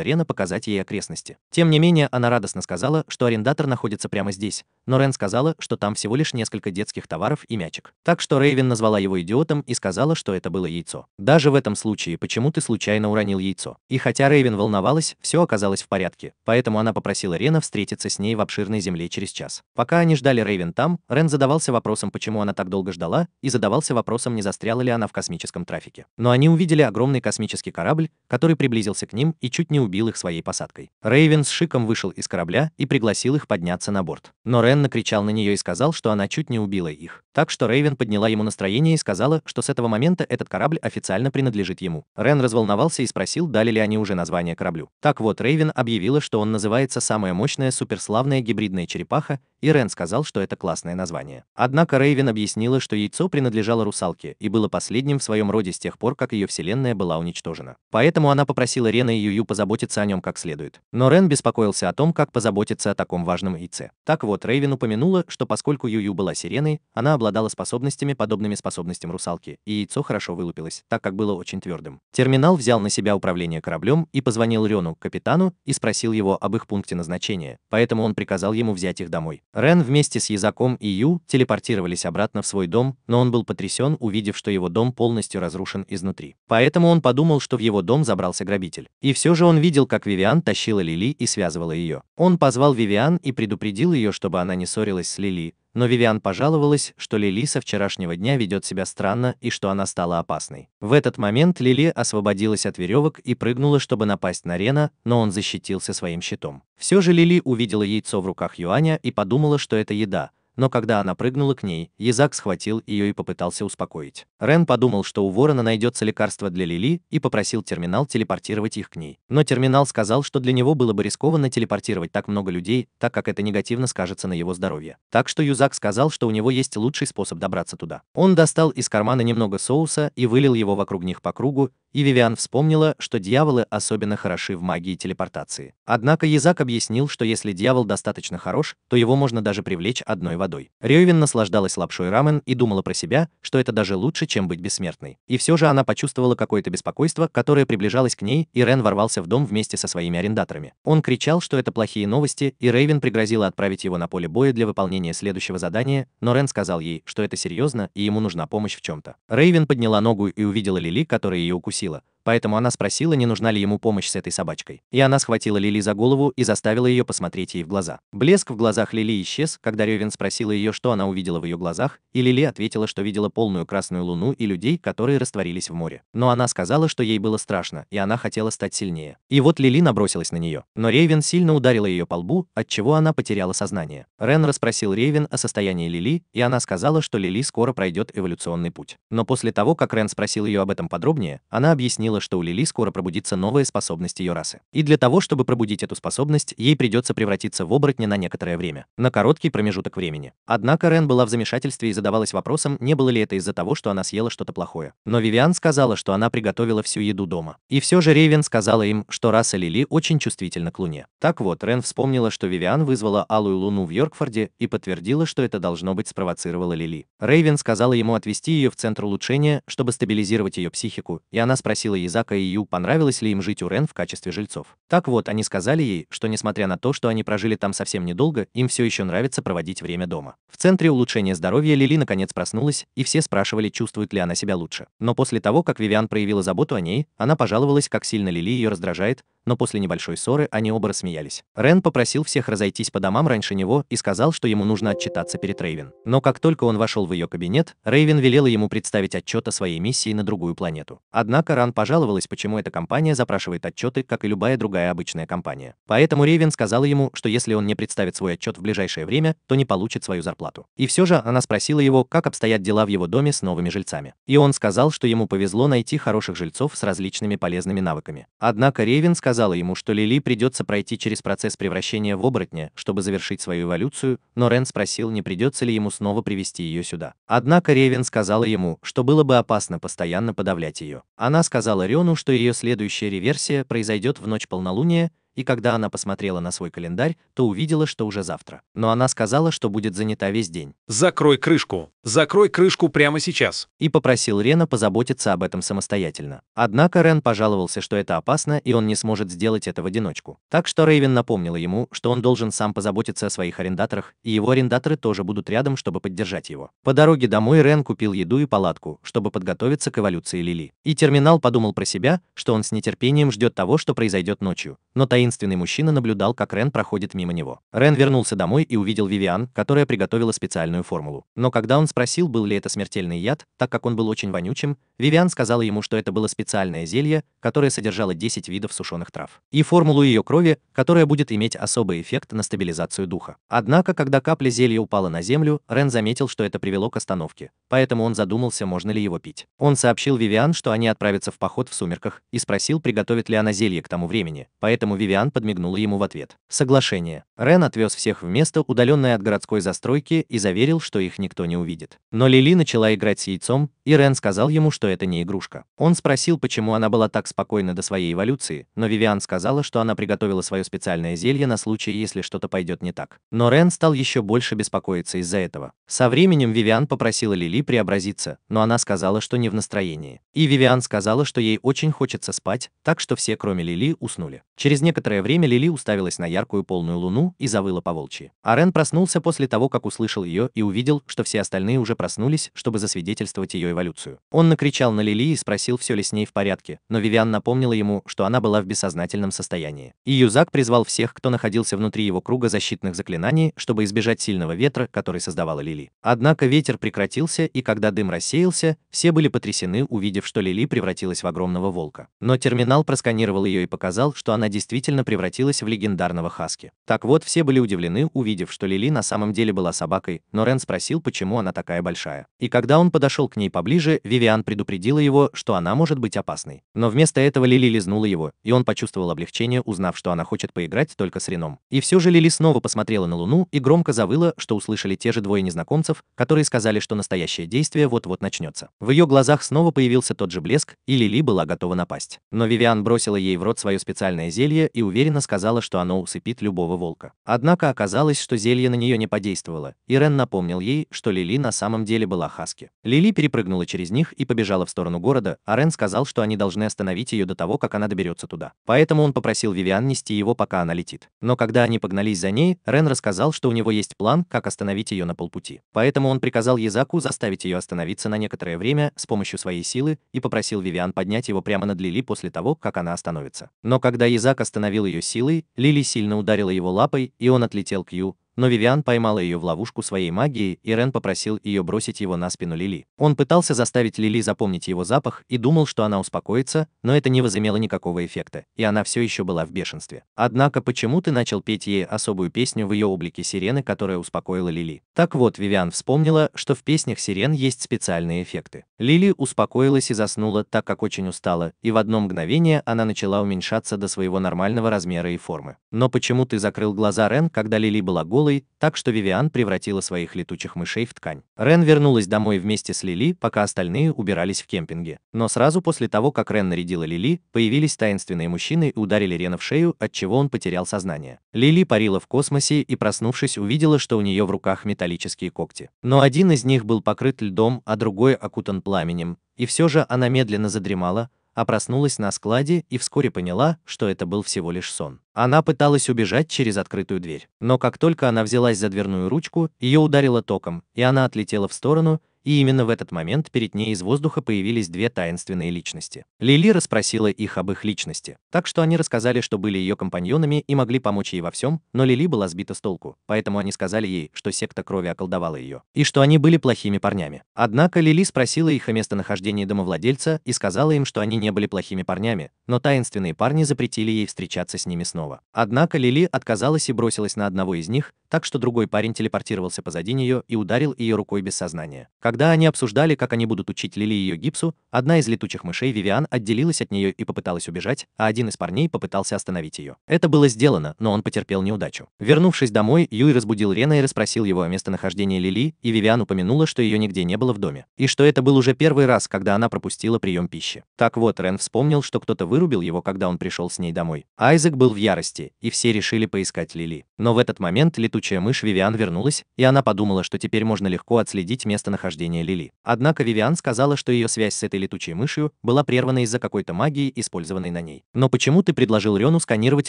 Рена показать ей окрестности. Тем не менее, она радостно сказала, что арендатор находится прямо здесь, но Рен сказала, что там всего лишь несколько детских товаров и мячик. Так что Рейвен назвала его идиотом и сказала, что это было яйцо. Даже в этом случае, почему ты случайно уронил яйцо? И хотя Рейвен волновалась, все оказалось в порядке, поэтому она попросила Рена встретиться с ней в обширном обширной земле через час. Пока они ждали Рейвен там, Рен задавался вопросом, почему она так долго ждала, и задавался вопросом, не застряла ли она в космическом трафике. Но они увидели огромный космический корабль, который приблизился к ним и чуть не убил их своей посадкой. Рейвен с шиком вышел из корабля и пригласил их подняться на борт. Но Рен накричал на нее и сказал, что она чуть не убила их. Так что Рейвен подняла ему настроение и сказала, что с этого момента этот корабль официально принадлежит ему. Рен разволновался и спросил, дали ли они уже название кораблю. Так вот, Рейвен объявила, что он называется «Самая мощная суперславная гибридная гибридная черепаха и Рен сказал, что это классное название. Однако Рейвен объяснила, что яйцо принадлежало русалке и было последним в своем роде с тех пор, как ее вселенная была уничтожена. Поэтому она попросила Рена и Юю позаботиться о нем как следует. Но Рен беспокоился о том, как позаботиться о таком важном яйце. Так вот, Рейвен упомянула, что поскольку Юю была сиреной, она обладала способностями, подобными способностям русалки, и яйцо хорошо вылупилось, так как было очень твердым. Терминал взял на себя управление кораблем и позвонил Рену, капитану, и спросил его об их пункте назначения, поэтому он приказал ему взять их домой. Рен вместе с языком и Ю телепортировались обратно в свой дом, но он был потрясен, увидев, что его дом полностью разрушен изнутри. Поэтому он подумал, что в его дом забрался грабитель. И все же он видел, как Вивиан тащила Лили и связывала ее. Он позвал Вивиан и предупредил ее, чтобы она не ссорилась с Лили, но Вивиан пожаловалась, что Лили со вчерашнего дня ведет себя странно и что она стала опасной. В этот момент Лили освободилась от веревок и прыгнула, чтобы напасть на Рена, но он защитился своим щитом. Все же Лили увидела яйцо в руках Юаня и подумала, что это еда, но когда она прыгнула к ней, Язак схватил ее и попытался успокоить. Рен подумал, что у Ворона найдется лекарство для Лили, и попросил терминал телепортировать их к ней. Но терминал сказал, что для него было бы рискованно телепортировать так много людей, так как это негативно скажется на его здоровье. Так что Юзак сказал, что у него есть лучший способ добраться туда. Он достал из кармана немного соуса и вылил его вокруг них по кругу, и Вивиан вспомнила, что дьяволы особенно хороши в магии телепортации. Однако Язак объяснил, что если дьявол достаточно хорош, то его можно даже привлечь одной водой. Рёйвин наслаждалась лапшой рамен и думала про себя, что это даже лучше, чем быть бессмертной. И все же она почувствовала какое-то беспокойство, которое приближалось к ней, и Рен ворвался в дом вместе со своими арендаторами. Он кричал, что это плохие новости, и Рейвен пригрозила отправить его на поле боя для выполнения следующего задания, но Рен сказал ей, что это серьезно и ему нужна помощь в чем-то. Рейвен подняла ногу и увидела Лили, которая ее укусила сила – поэтому она спросила, не нужна ли ему помощь с этой собачкой. И она схватила Лили за голову и заставила ее посмотреть ей в глаза. Блеск в глазах Лили исчез, когда Ревен спросила ее, что она увидела в ее глазах, и Лили ответила, что видела полную красную луну и людей, которые растворились в море. Но она сказала, что ей было страшно, и она хотела стать сильнее. И вот Лили набросилась на нее. Но Рейвен сильно ударила ее по лбу, от чего она потеряла сознание. Рен расспросил Рейвен о состоянии Лили, и она сказала, что Лили скоро пройдет эволюционный путь. Но после того, как Рен спросил ее об этом подробнее, она объяснила, обнаружила, что у Лили скоро пробудится новая способность ее расы. И для того, чтобы пробудить эту способность, ей придется превратиться в оборотня на некоторое время, на короткий промежуток времени. Однако Рен была в замешательстве и задавалась вопросом, не было ли это из-за того, что она съела что-то плохое. Но Вивиан сказала, что она приготовила всю еду дома. И все же Рейвен сказала им, что раса Лили очень чувствительна к Луне. Так вот, Рен вспомнила, что Вивиан вызвала алую Луну в Йоркфорде и подтвердила, что это должно быть спровоцировало Лили. Рейвен сказала ему отвезти ее в центр улучшения, чтобы стабилизировать ее психику, и она спросила, Изака и Ю, понравилось ли им жить у Рен в качестве жильцов. Так вот, они сказали ей, что несмотря на то, что они прожили там совсем недолго, им все еще нравится проводить время дома. В центре улучшения здоровья Лили наконец проснулась, и все спрашивали, чувствует ли она себя лучше. Но после того, как Вивиан проявила заботу о ней, она пожаловалась, как сильно Лили ее раздражает, но после небольшой ссоры они оба рассмеялись. Рен попросил всех разойтись по домам раньше него и сказал, что ему нужно отчитаться перед Рейвен. Но как только он вошел в ее кабинет, Рейвен велела ему представить отчет о своей миссии на другую планету. Однако Ран пожаловалась, почему эта компания запрашивает отчеты, как и любая другая обычная компания. Поэтому Рейвен сказала ему, что если он не представит свой отчет в ближайшее время, то не получит свою зарплату. И все же она спросила его, как обстоят дела в его доме с новыми жильцами. И он сказал, что ему повезло найти хороших жильцов с различными полезными навыками. Однако Рейвен сказал, сказала ему, что Лили придется пройти через процесс превращения в оборотня, чтобы завершить свою эволюцию, но Рен спросил, не придется ли ему снова привести ее сюда. Однако Ревен сказала ему, что было бы опасно постоянно подавлять ее. Она сказала Рену, что ее следующая реверсия произойдет в ночь полнолуния, и когда она посмотрела на свой календарь, то увидела, что уже завтра. Но она сказала, что будет занята весь день. «Закрой крышку! Закрой крышку прямо сейчас!» И попросил Рена позаботиться об этом самостоятельно. Однако Рен пожаловался, что это опасно, и он не сможет сделать это в одиночку. Так что Рейвен напомнила ему, что он должен сам позаботиться о своих арендаторах, и его арендаторы тоже будут рядом, чтобы поддержать его. По дороге домой Рен купил еду и палатку, чтобы подготовиться к эволюции Лили. И терминал подумал про себя, что он с нетерпением ждет того, что произойдет ночью. Но таинственный Таинственный мужчина наблюдал, как Рен проходит мимо него. Рен вернулся домой и увидел Вивиан, которая приготовила специальную формулу. Но когда он спросил, был ли это смертельный яд, так как он был очень вонючим, Вивиан сказала ему, что это было специальное зелье, которое содержало 10 видов сушеных трав. И формулу ее крови, которая будет иметь особый эффект на стабилизацию духа. Однако, когда капля зелья упала на землю, Рен заметил, что это привело к остановке, поэтому он задумался, можно ли его пить. Он сообщил Вивиан, что они отправятся в поход в сумерках, и спросил, приготовит ли она зелье к тому времени, поэтому Вивиан Лиан подмигнула ему в ответ. Соглашение. Рен отвез всех в место, удаленное от городской застройки, и заверил, что их никто не увидит. Но Лили начала играть с яйцом, и Рен сказал ему, что это не игрушка. Он спросил, почему она была так спокойна до своей эволюции, но Вивиан сказала, что она приготовила свое специальное зелье на случай, если что-то пойдет не так. Но Рен стал еще больше беспокоиться из-за этого. Со временем Вивиан попросила Лили преобразиться, но она сказала, что не в настроении. И Вивиан сказала, что ей очень хочется спать, так что все, кроме Лили, уснули. Через некоторое некоторое время Лили уставилась на яркую полную луну и завыла по волчьи. Арен проснулся после того, как услышал ее и увидел, что все остальные уже проснулись, чтобы засвидетельствовать ее эволюцию. Он накричал на Лили и спросил, все ли с ней в порядке, но Вивиан напомнила ему, что она была в бессознательном состоянии. И Юзак призвал всех, кто находился внутри его круга защитных заклинаний, чтобы избежать сильного ветра, который создавала Лили. Однако ветер прекратился, и когда дым рассеялся, все были потрясены, увидев, что Лили превратилась в огромного волка. Но терминал просканировал ее и показал, что она действительно окончательно превратилась в легендарного хаски. Так вот, все были удивлены, увидев, что Лили на самом деле была собакой, но Рен спросил, почему она такая большая. И когда он подошел к ней поближе, Вивиан предупредила его, что она может быть опасной. Но вместо этого Лили лизнула его, и он почувствовал облегчение, узнав, что она хочет поиграть только с Реном. И все же Лили снова посмотрела на Луну и громко завыла, что услышали те же двое незнакомцев, которые сказали, что настоящее действие вот-вот начнется. В ее глазах снова появился тот же блеск, и Лили была готова напасть. Но Вивиан бросила ей в рот свое специальное зелье, и уверенно сказала, что оно усыпит любого волка. Однако оказалось, что зелье на нее не подействовало, и Рен напомнил ей, что Лили на самом деле была хаски. Лили перепрыгнула через них и побежала в сторону города, а Рен сказал, что они должны остановить ее до того, как она доберется туда. Поэтому он попросил Вивиан нести его, пока она летит. Но когда они погнались за ней, Рен рассказал, что у него есть план, как остановить ее на полпути. Поэтому он приказал Язаку заставить ее остановиться на некоторое время с помощью своей силы и попросил Вивиан поднять его прямо над Лили после того, как она остановится. Но когда Язак остановился, остановил ее силой, Лили сильно ударила его лапой, и он отлетел к Ю, но Вивиан поймала ее в ловушку своей магии, и Рен попросил ее бросить его на спину Лили. Он пытался заставить Лили запомнить его запах и думал, что она успокоится, но это не возымело никакого эффекта, и она все еще была в бешенстве. Однако почему ты начал петь ей особую песню в ее облике сирены, которая успокоила Лили? Так вот, Вивиан вспомнила, что в песнях сирен есть специальные эффекты. Лили успокоилась и заснула, так как очень устала, и в одно мгновение она начала уменьшаться до своего нормального размера и формы. Но почему ты закрыл глаза Рен, когда Лили была голой, тяжелый, так что Вивиан превратила своих летучих мышей в ткань. Рен вернулась домой вместе с Лили, пока остальные убирались в кемпинге. Но сразу после того, как Рен нарядила Лили, появились таинственные мужчины и ударили Рена в шею, от чего он потерял сознание. Лили парила в космосе и, проснувшись, увидела, что у нее в руках металлические когти. Но один из них был покрыт льдом, а другой окутан пламенем. И все же она медленно задремала, а проснулась на складе и вскоре поняла, что это был всего лишь сон. Она пыталась убежать через открытую дверь, но как только она взялась за дверную ручку, ее ударило током, и она отлетела в сторону и именно в этот момент перед ней из воздуха появились две таинственные личности. Лили расспросила их об их личности, так что они рассказали, что были ее компаньонами и могли помочь ей во всем, но Лили была сбита с толку, поэтому они сказали ей, что секта крови околдовала ее, и что они были плохими парнями. Однако Лили спросила их о местонахождении домовладельца и сказала им, что они не были плохими парнями, но таинственные парни запретили ей встречаться с ними снова. Однако Лили отказалась и бросилась на одного из них, так что другой парень телепортировался позади нее и ударил ее рукой без сознания. Когда когда они обсуждали, как они будут учить Лили ее гипсу, одна из летучих мышей Вивиан отделилась от нее и попыталась убежать, а один из парней попытался остановить ее. Это было сделано, но он потерпел неудачу. Вернувшись домой, Юй разбудил Рена и расспросил его о местонахождении Лили, и Вивиан упомянула, что ее нигде не было в доме, и что это был уже первый раз, когда она пропустила прием пищи. Так вот, Рен вспомнил, что кто-то вырубил его, когда он пришел с ней домой. Айзек был в ярости, и все решили поискать Лили. Но в этот момент летучая мышь Вивиан вернулась, и она подумала, что теперь можно легко отследить местонахождение рождения Лили. Однако Вивиан сказала, что ее связь с этой летучей мышью была прервана из-за какой-то магии, использованной на ней. Но почему ты предложил Рену сканировать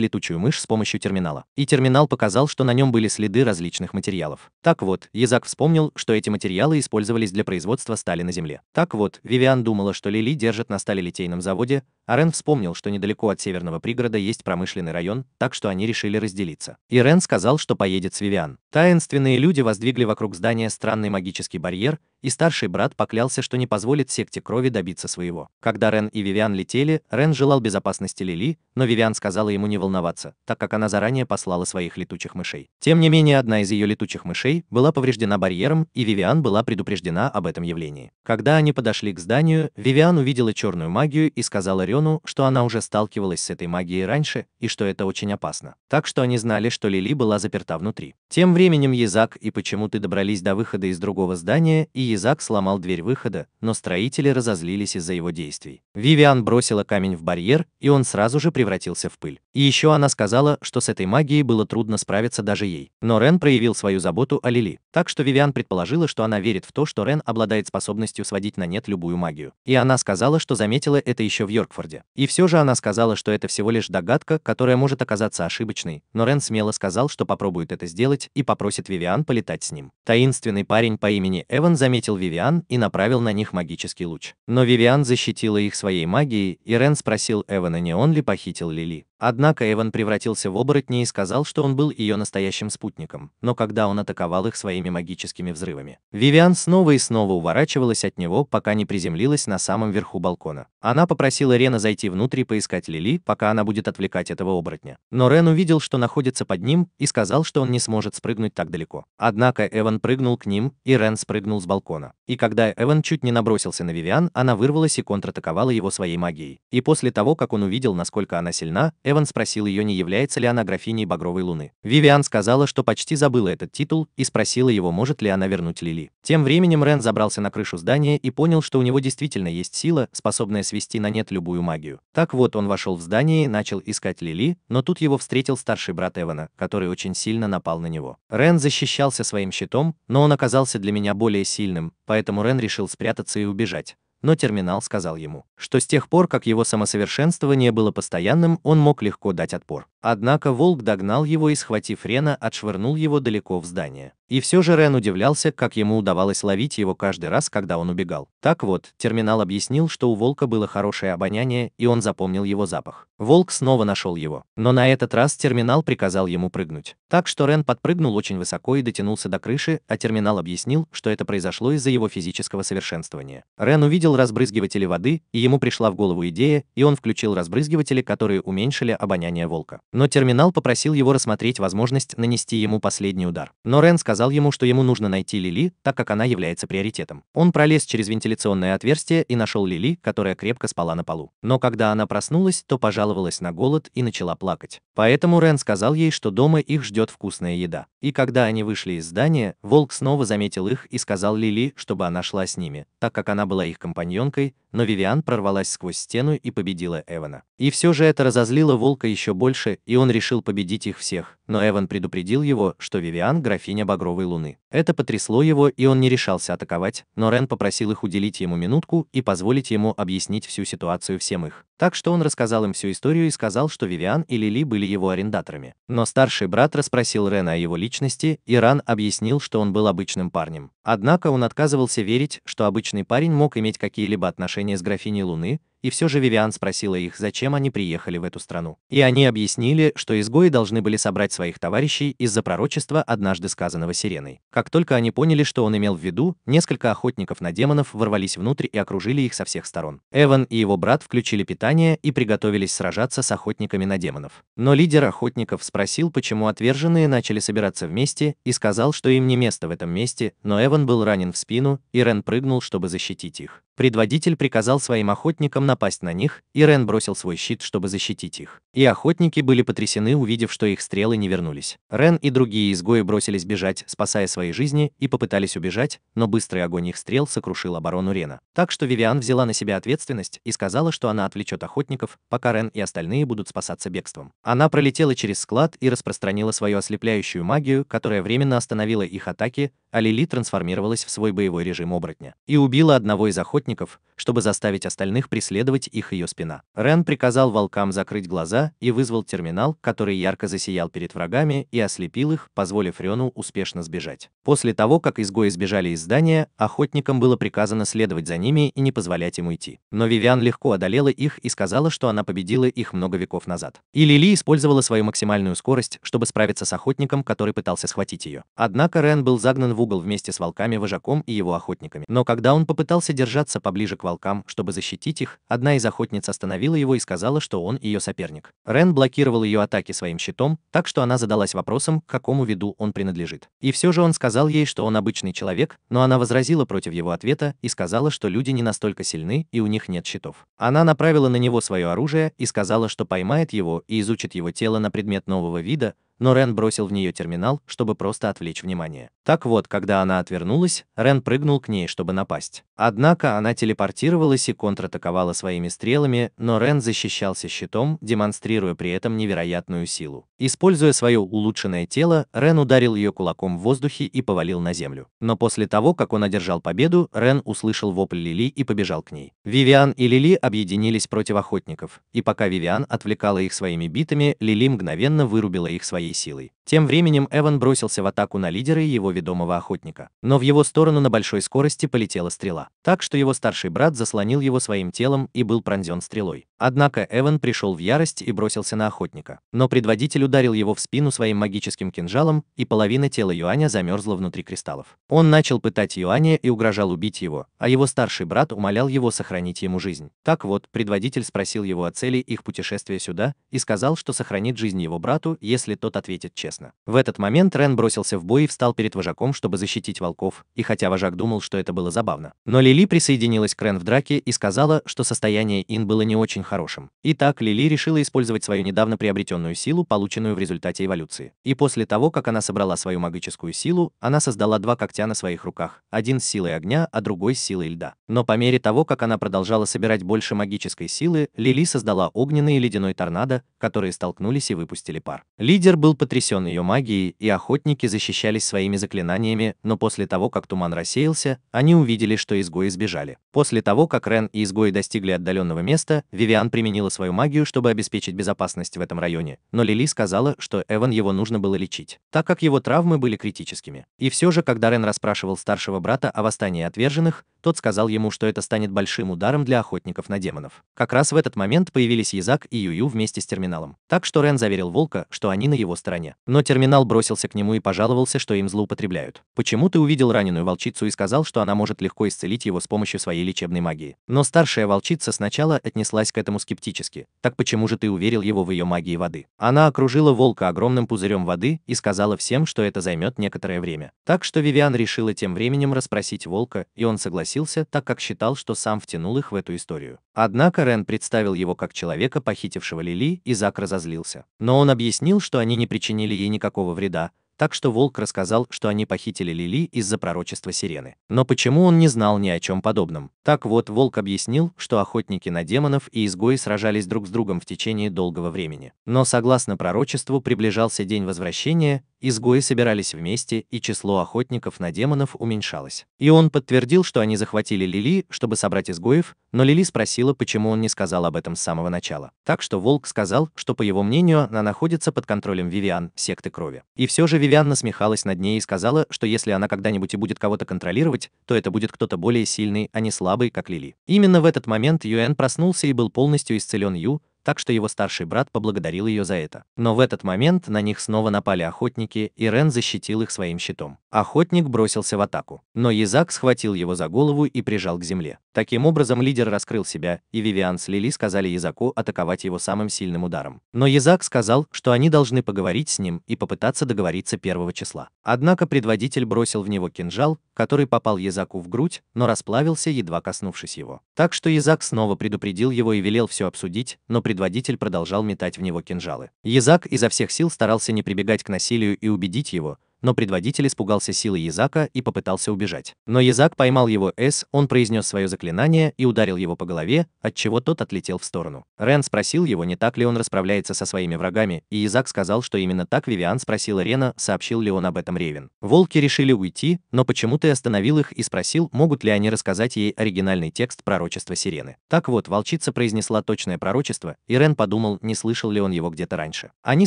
летучую мышь с помощью терминала? И терминал показал, что на нем были следы различных материалов. Так вот, Язак вспомнил, что эти материалы использовались для производства стали на Земле. Так вот, Вивиан думала, что Лили держит на стали сталелитейном заводе, а Рен вспомнил, что недалеко от северного пригорода есть промышленный район, так что они решили разделиться. И Рен сказал, что поедет с Вивиан. Таинственные люди воздвигли вокруг здания странный магический барьер, и старший брат поклялся, что не позволит секте крови добиться своего. Когда Рен и Вивиан летели, Рен желал безопасности Лили, но Вивиан сказала ему не волноваться, так как она заранее послала своих летучих мышей. Тем не менее, одна из ее летучих мышей была повреждена барьером, и Вивиан была предупреждена об этом явлении. Когда они подошли к зданию, Вивиан увидела черную магию и сказала Рену, что она уже сталкивалась с этой магией раньше и что это очень опасно. Так что они знали, что Лили была заперта внутри. Тем временем Язак и почему-то добрались до выхода из другого здания и Язак сломал дверь выхода, но строители разозлились из-за его действий. Вивиан бросила камень в барьер, и он сразу же превратился в пыль. И еще она сказала, что с этой магией было трудно справиться даже ей. Но Рен проявил свою заботу о Лили. Так что Вивиан предположила, что она верит в то, что Рен обладает способностью сводить на нет любую магию. И она сказала, что заметила это еще в Йоркфорде. И все же она сказала, что это всего лишь догадка, которая может оказаться ошибочной, но Рен смело сказал, что попробует это сделать и попросит Вивиан полетать с ним. Таинственный парень по имени Эван заметил заметил Вивиан и направил на них магический луч. Но Вивиан защитила их своей магией, и Рен спросил Эвана, не он ли похитил Лили. Однако Эван превратился в оборотня и сказал, что он был ее настоящим спутником, но когда он атаковал их своими магическими взрывами, Вивиан снова и снова уворачивалась от него, пока не приземлилась на самом верху балкона. Она попросила Рена зайти внутрь и поискать Лили, пока она будет отвлекать этого оборотня. Но Рен увидел, что находится под ним, и сказал, что он не сможет спрыгнуть так далеко. Однако Эван прыгнул к ним, и Рен спрыгнул с балкона. И когда Эван чуть не набросился на Вивиан, она вырвалась и контратаковала его своей магией. И после того, как он увидел, насколько она сильна, Эван спросил ее, не является ли она графиней Багровой Луны. Вивиан сказала, что почти забыла этот титул, и спросила его, может ли она вернуть Лили. Тем временем Рен забрался на крышу здания и понял, что у него действительно есть сила, способная свести на нет любую магию. Так вот, он вошел в здание и начал искать Лили, но тут его встретил старший брат Эвана, который очень сильно напал на него. Рен защищался своим щитом, но он оказался для меня более сильным, поэтому Рен решил спрятаться и убежать но терминал сказал ему, что с тех пор, как его самосовершенствование было постоянным, он мог легко дать отпор. Однако волк догнал его и, схватив Рена, отшвырнул его далеко в здание. И все же Рен удивлялся, как ему удавалось ловить его каждый раз, когда он убегал. Так вот, терминал объяснил, что у волка было хорошее обоняние, и он запомнил его запах. Волк снова нашел его, но на этот раз терминал приказал ему прыгнуть. Так что Рен подпрыгнул очень высоко и дотянулся до крыши, а терминал объяснил, что это произошло из-за его физического совершенствования. Рен увидел разбрызгиватели воды, и ему пришла в голову идея, и он включил разбрызгиватели, которые уменьшили обоняние волка. Но терминал попросил его рассмотреть возможность нанести ему последний удар. Но Рен сказал ему, что ему нужно найти Лили, так как она является приоритетом. Он пролез через вентиляционное отверстие и нашел Лили, которая крепко спала на полу. Но когда она проснулась, то пожала пожаловалась на голод и начала плакать. Поэтому Рен сказал ей, что дома их ждет вкусная еда. И когда они вышли из здания, Волк снова заметил их и сказал Лили, чтобы она шла с ними, так как она была их компаньонкой, но Вивиан прорвалась сквозь стену и победила Эвана. И все же это разозлило Волка еще больше, и он решил победить их всех, но Эван предупредил его, что Вивиан – графиня Багровой Луны. Это потрясло его, и он не решался атаковать, но Рен попросил их уделить ему минутку и позволить ему объяснить всю ситуацию всем их. Так что он рассказал им всю историю и сказал, что Вивиан и Лили были его арендаторами. Но старший брат расспросил Рена о его личности, и Ран объяснил, что он был обычным парнем. Однако он отказывался верить, что обычный парень мог иметь какие-либо отношения отношения с графиней Луны и все же Вивиан спросила их, зачем они приехали в эту страну. И они объяснили, что изгои должны были собрать своих товарищей из-за пророчества, однажды сказанного Сиреной. Как только они поняли, что он имел в виду, несколько охотников на демонов ворвались внутрь и окружили их со всех сторон. Эван и его брат включили питание и приготовились сражаться с охотниками на демонов. Но лидер охотников спросил, почему отверженные начали собираться вместе, и сказал, что им не место в этом месте, но Эван был ранен в спину, и Рен прыгнул, чтобы защитить их. Предводитель приказал своим охотникам на напасть на них, и Рен бросил свой щит, чтобы защитить их. И охотники были потрясены, увидев, что их стрелы не вернулись. Рен и другие изгои бросились бежать, спасая свои жизни, и попытались убежать, но быстрый огонь их стрел сокрушил оборону Рена. Так что Вивиан взяла на себя ответственность и сказала, что она отвлечет охотников, пока Рен и остальные будут спасаться бегством. Она пролетела через склад и распространила свою ослепляющую магию, которая временно остановила их атаки, а Лили трансформировалась в свой боевой режим оборотня. И убила одного из охотников, чтобы заставить остальных преследовать преследовать их ее спина. Рен приказал волкам закрыть глаза и вызвал терминал, который ярко засиял перед врагами и ослепил их, позволив Рену успешно сбежать. После того, как изгои сбежали из здания, охотникам было приказано следовать за ними и не позволять им уйти. Но Вивиан легко одолела их и сказала, что она победила их много веков назад. И Лили использовала свою максимальную скорость, чтобы справиться с охотником, который пытался схватить ее. Однако Рен был загнан в угол вместе с волками-вожаком и его охотниками. Но когда он попытался держаться поближе к волкам, чтобы защитить их, Одна из охотниц остановила его и сказала, что он ее соперник. Рен блокировал ее атаки своим щитом, так что она задалась вопросом, к какому виду он принадлежит. И все же он сказал ей, что он обычный человек, но она возразила против его ответа и сказала, что люди не настолько сильны и у них нет щитов. Она направила на него свое оружие и сказала, что поймает его и изучит его тело на предмет нового вида, но Рен бросил в нее терминал, чтобы просто отвлечь внимание. Так вот, когда она отвернулась, Рен прыгнул к ней, чтобы напасть. Однако она телепортировалась и контратаковала своими стрелами, но Рен защищался щитом, демонстрируя при этом невероятную силу. Используя свое улучшенное тело, Рен ударил ее кулаком в воздухе и повалил на землю. Но после того, как он одержал победу, Рен услышал вопль Лили и побежал к ней. Вивиан и Лили объединились против охотников, и пока Вивиан отвлекала их своими битами, Лили мгновенно вырубила их своей своей силой. Тем временем Эван бросился в атаку на лидера и его ведомого охотника. Но в его сторону на большой скорости полетела стрела, так что его старший брат заслонил его своим телом и был пронзен стрелой. Однако Эван пришел в ярость и бросился на охотника. Но предводитель ударил его в спину своим магическим кинжалом, и половина тела Юаня замерзла внутри кристаллов. Он начал пытать Юаня и угрожал убить его, а его старший брат умолял его сохранить ему жизнь. Так вот, предводитель спросил его о цели их путешествия сюда и сказал, что сохранит жизнь его брату, если тот ответит честно опасно. В этот момент Рен бросился в бой и встал перед вожаком, чтобы защитить волков, и хотя вожак думал, что это было забавно, но Лили присоединилась к Рен в драке и сказала, что состояние Ин было не очень хорошим. Итак, Лили решила использовать свою недавно приобретенную силу, полученную в результате эволюции. И после того, как она собрала свою магическую силу, она создала два когтя на своих руках, один с силой огня, а другой с силой льда. Но по мере того, как она продолжала собирать больше магической силы, Лили создала огненный и ледяной торнадо, которые столкнулись и выпустили пар. Лидер был потрясен ее магией, и охотники защищались своими заклинаниями, но после того, как туман рассеялся, они увидели, что изгои сбежали. После того, как Рен и изгои достигли отдаленного места, Вивиан применила свою магию, чтобы обеспечить безопасность в этом районе, но Лили сказала, что Эван его нужно было лечить, так как его травмы были критическими. И все же, когда Рен расспрашивал старшего брата о восстании отверженных, тот сказал ему, что это станет большим ударом для охотников на демонов. Как раз в этот момент появились Язак и Юю вместе с терминалом. Так что Рен заверил Волка, что они на его стороне. Но но терминал бросился к нему и пожаловался, что им злоупотребляют. «Почему ты увидел раненую волчицу и сказал, что она может легко исцелить его с помощью своей лечебной магии?» Но старшая волчица сначала отнеслась к этому скептически. «Так почему же ты уверил его в ее магии воды?» Она окружила волка огромным пузырем воды и сказала всем, что это займет некоторое время. Так что Вивиан решила тем временем расспросить волка, и он согласился, так как считал, что сам втянул их в эту историю. Однако Рен представил его как человека, похитившего Лили, и Зак разозлился. Но он объяснил, что они не причинили ей никакого вреда, так что Волк рассказал, что они похитили Лили из-за пророчества Сирены. Но почему он не знал ни о чем подобном? Так вот, Волк объяснил, что охотники на демонов и изгои сражались друг с другом в течение долгого времени. Но согласно пророчеству приближался день возвращения, изгои собирались вместе, и число охотников на демонов уменьшалось. И он подтвердил, что они захватили Лили, чтобы собрать изгоев, но Лили спросила, почему он не сказал об этом с самого начала. Так что Волк сказал, что, по его мнению, она находится под контролем Вивиан, секты крови. И все же Оливиан насмехалась над ней и сказала, что если она когда-нибудь и будет кого-то контролировать, то это будет кто-то более сильный, а не слабый, как Лили. Именно в этот момент Юэн проснулся и был полностью исцелен Ю, так что его старший брат поблагодарил ее за это. Но в этот момент на них снова напали охотники, и Рен защитил их своим щитом. Охотник бросился в атаку, но Язак схватил его за голову и прижал к земле. Таким образом, лидер раскрыл себя, и Вивиан с Лили сказали Язаку атаковать его самым сильным ударом. Но Язак сказал, что они должны поговорить с ним и попытаться договориться первого числа. Однако предводитель бросил в него кинжал, который попал Язаку в грудь, но расплавился, едва коснувшись его. Так что Язак снова предупредил его и велел все обсудить, но предводитель продолжал метать в него кинжалы. Язак изо всех сил старался не прибегать к насилию и убедить его, но предводитель испугался силы Язака и попытался убежать. Но Язак поймал его С, он произнес свое заклинание и ударил его по голове, отчего тот отлетел в сторону. Рен спросил его, не так ли он расправляется со своими врагами, и Язак сказал, что именно так Вивиан спросила Рена, сообщил ли он об этом Ревен. Волки решили уйти, но почему то остановил их и спросил, могут ли они рассказать ей оригинальный текст пророчества Сирены. Так вот, волчица произнесла точное пророчество, и Рен подумал, не слышал ли он его где-то раньше. Они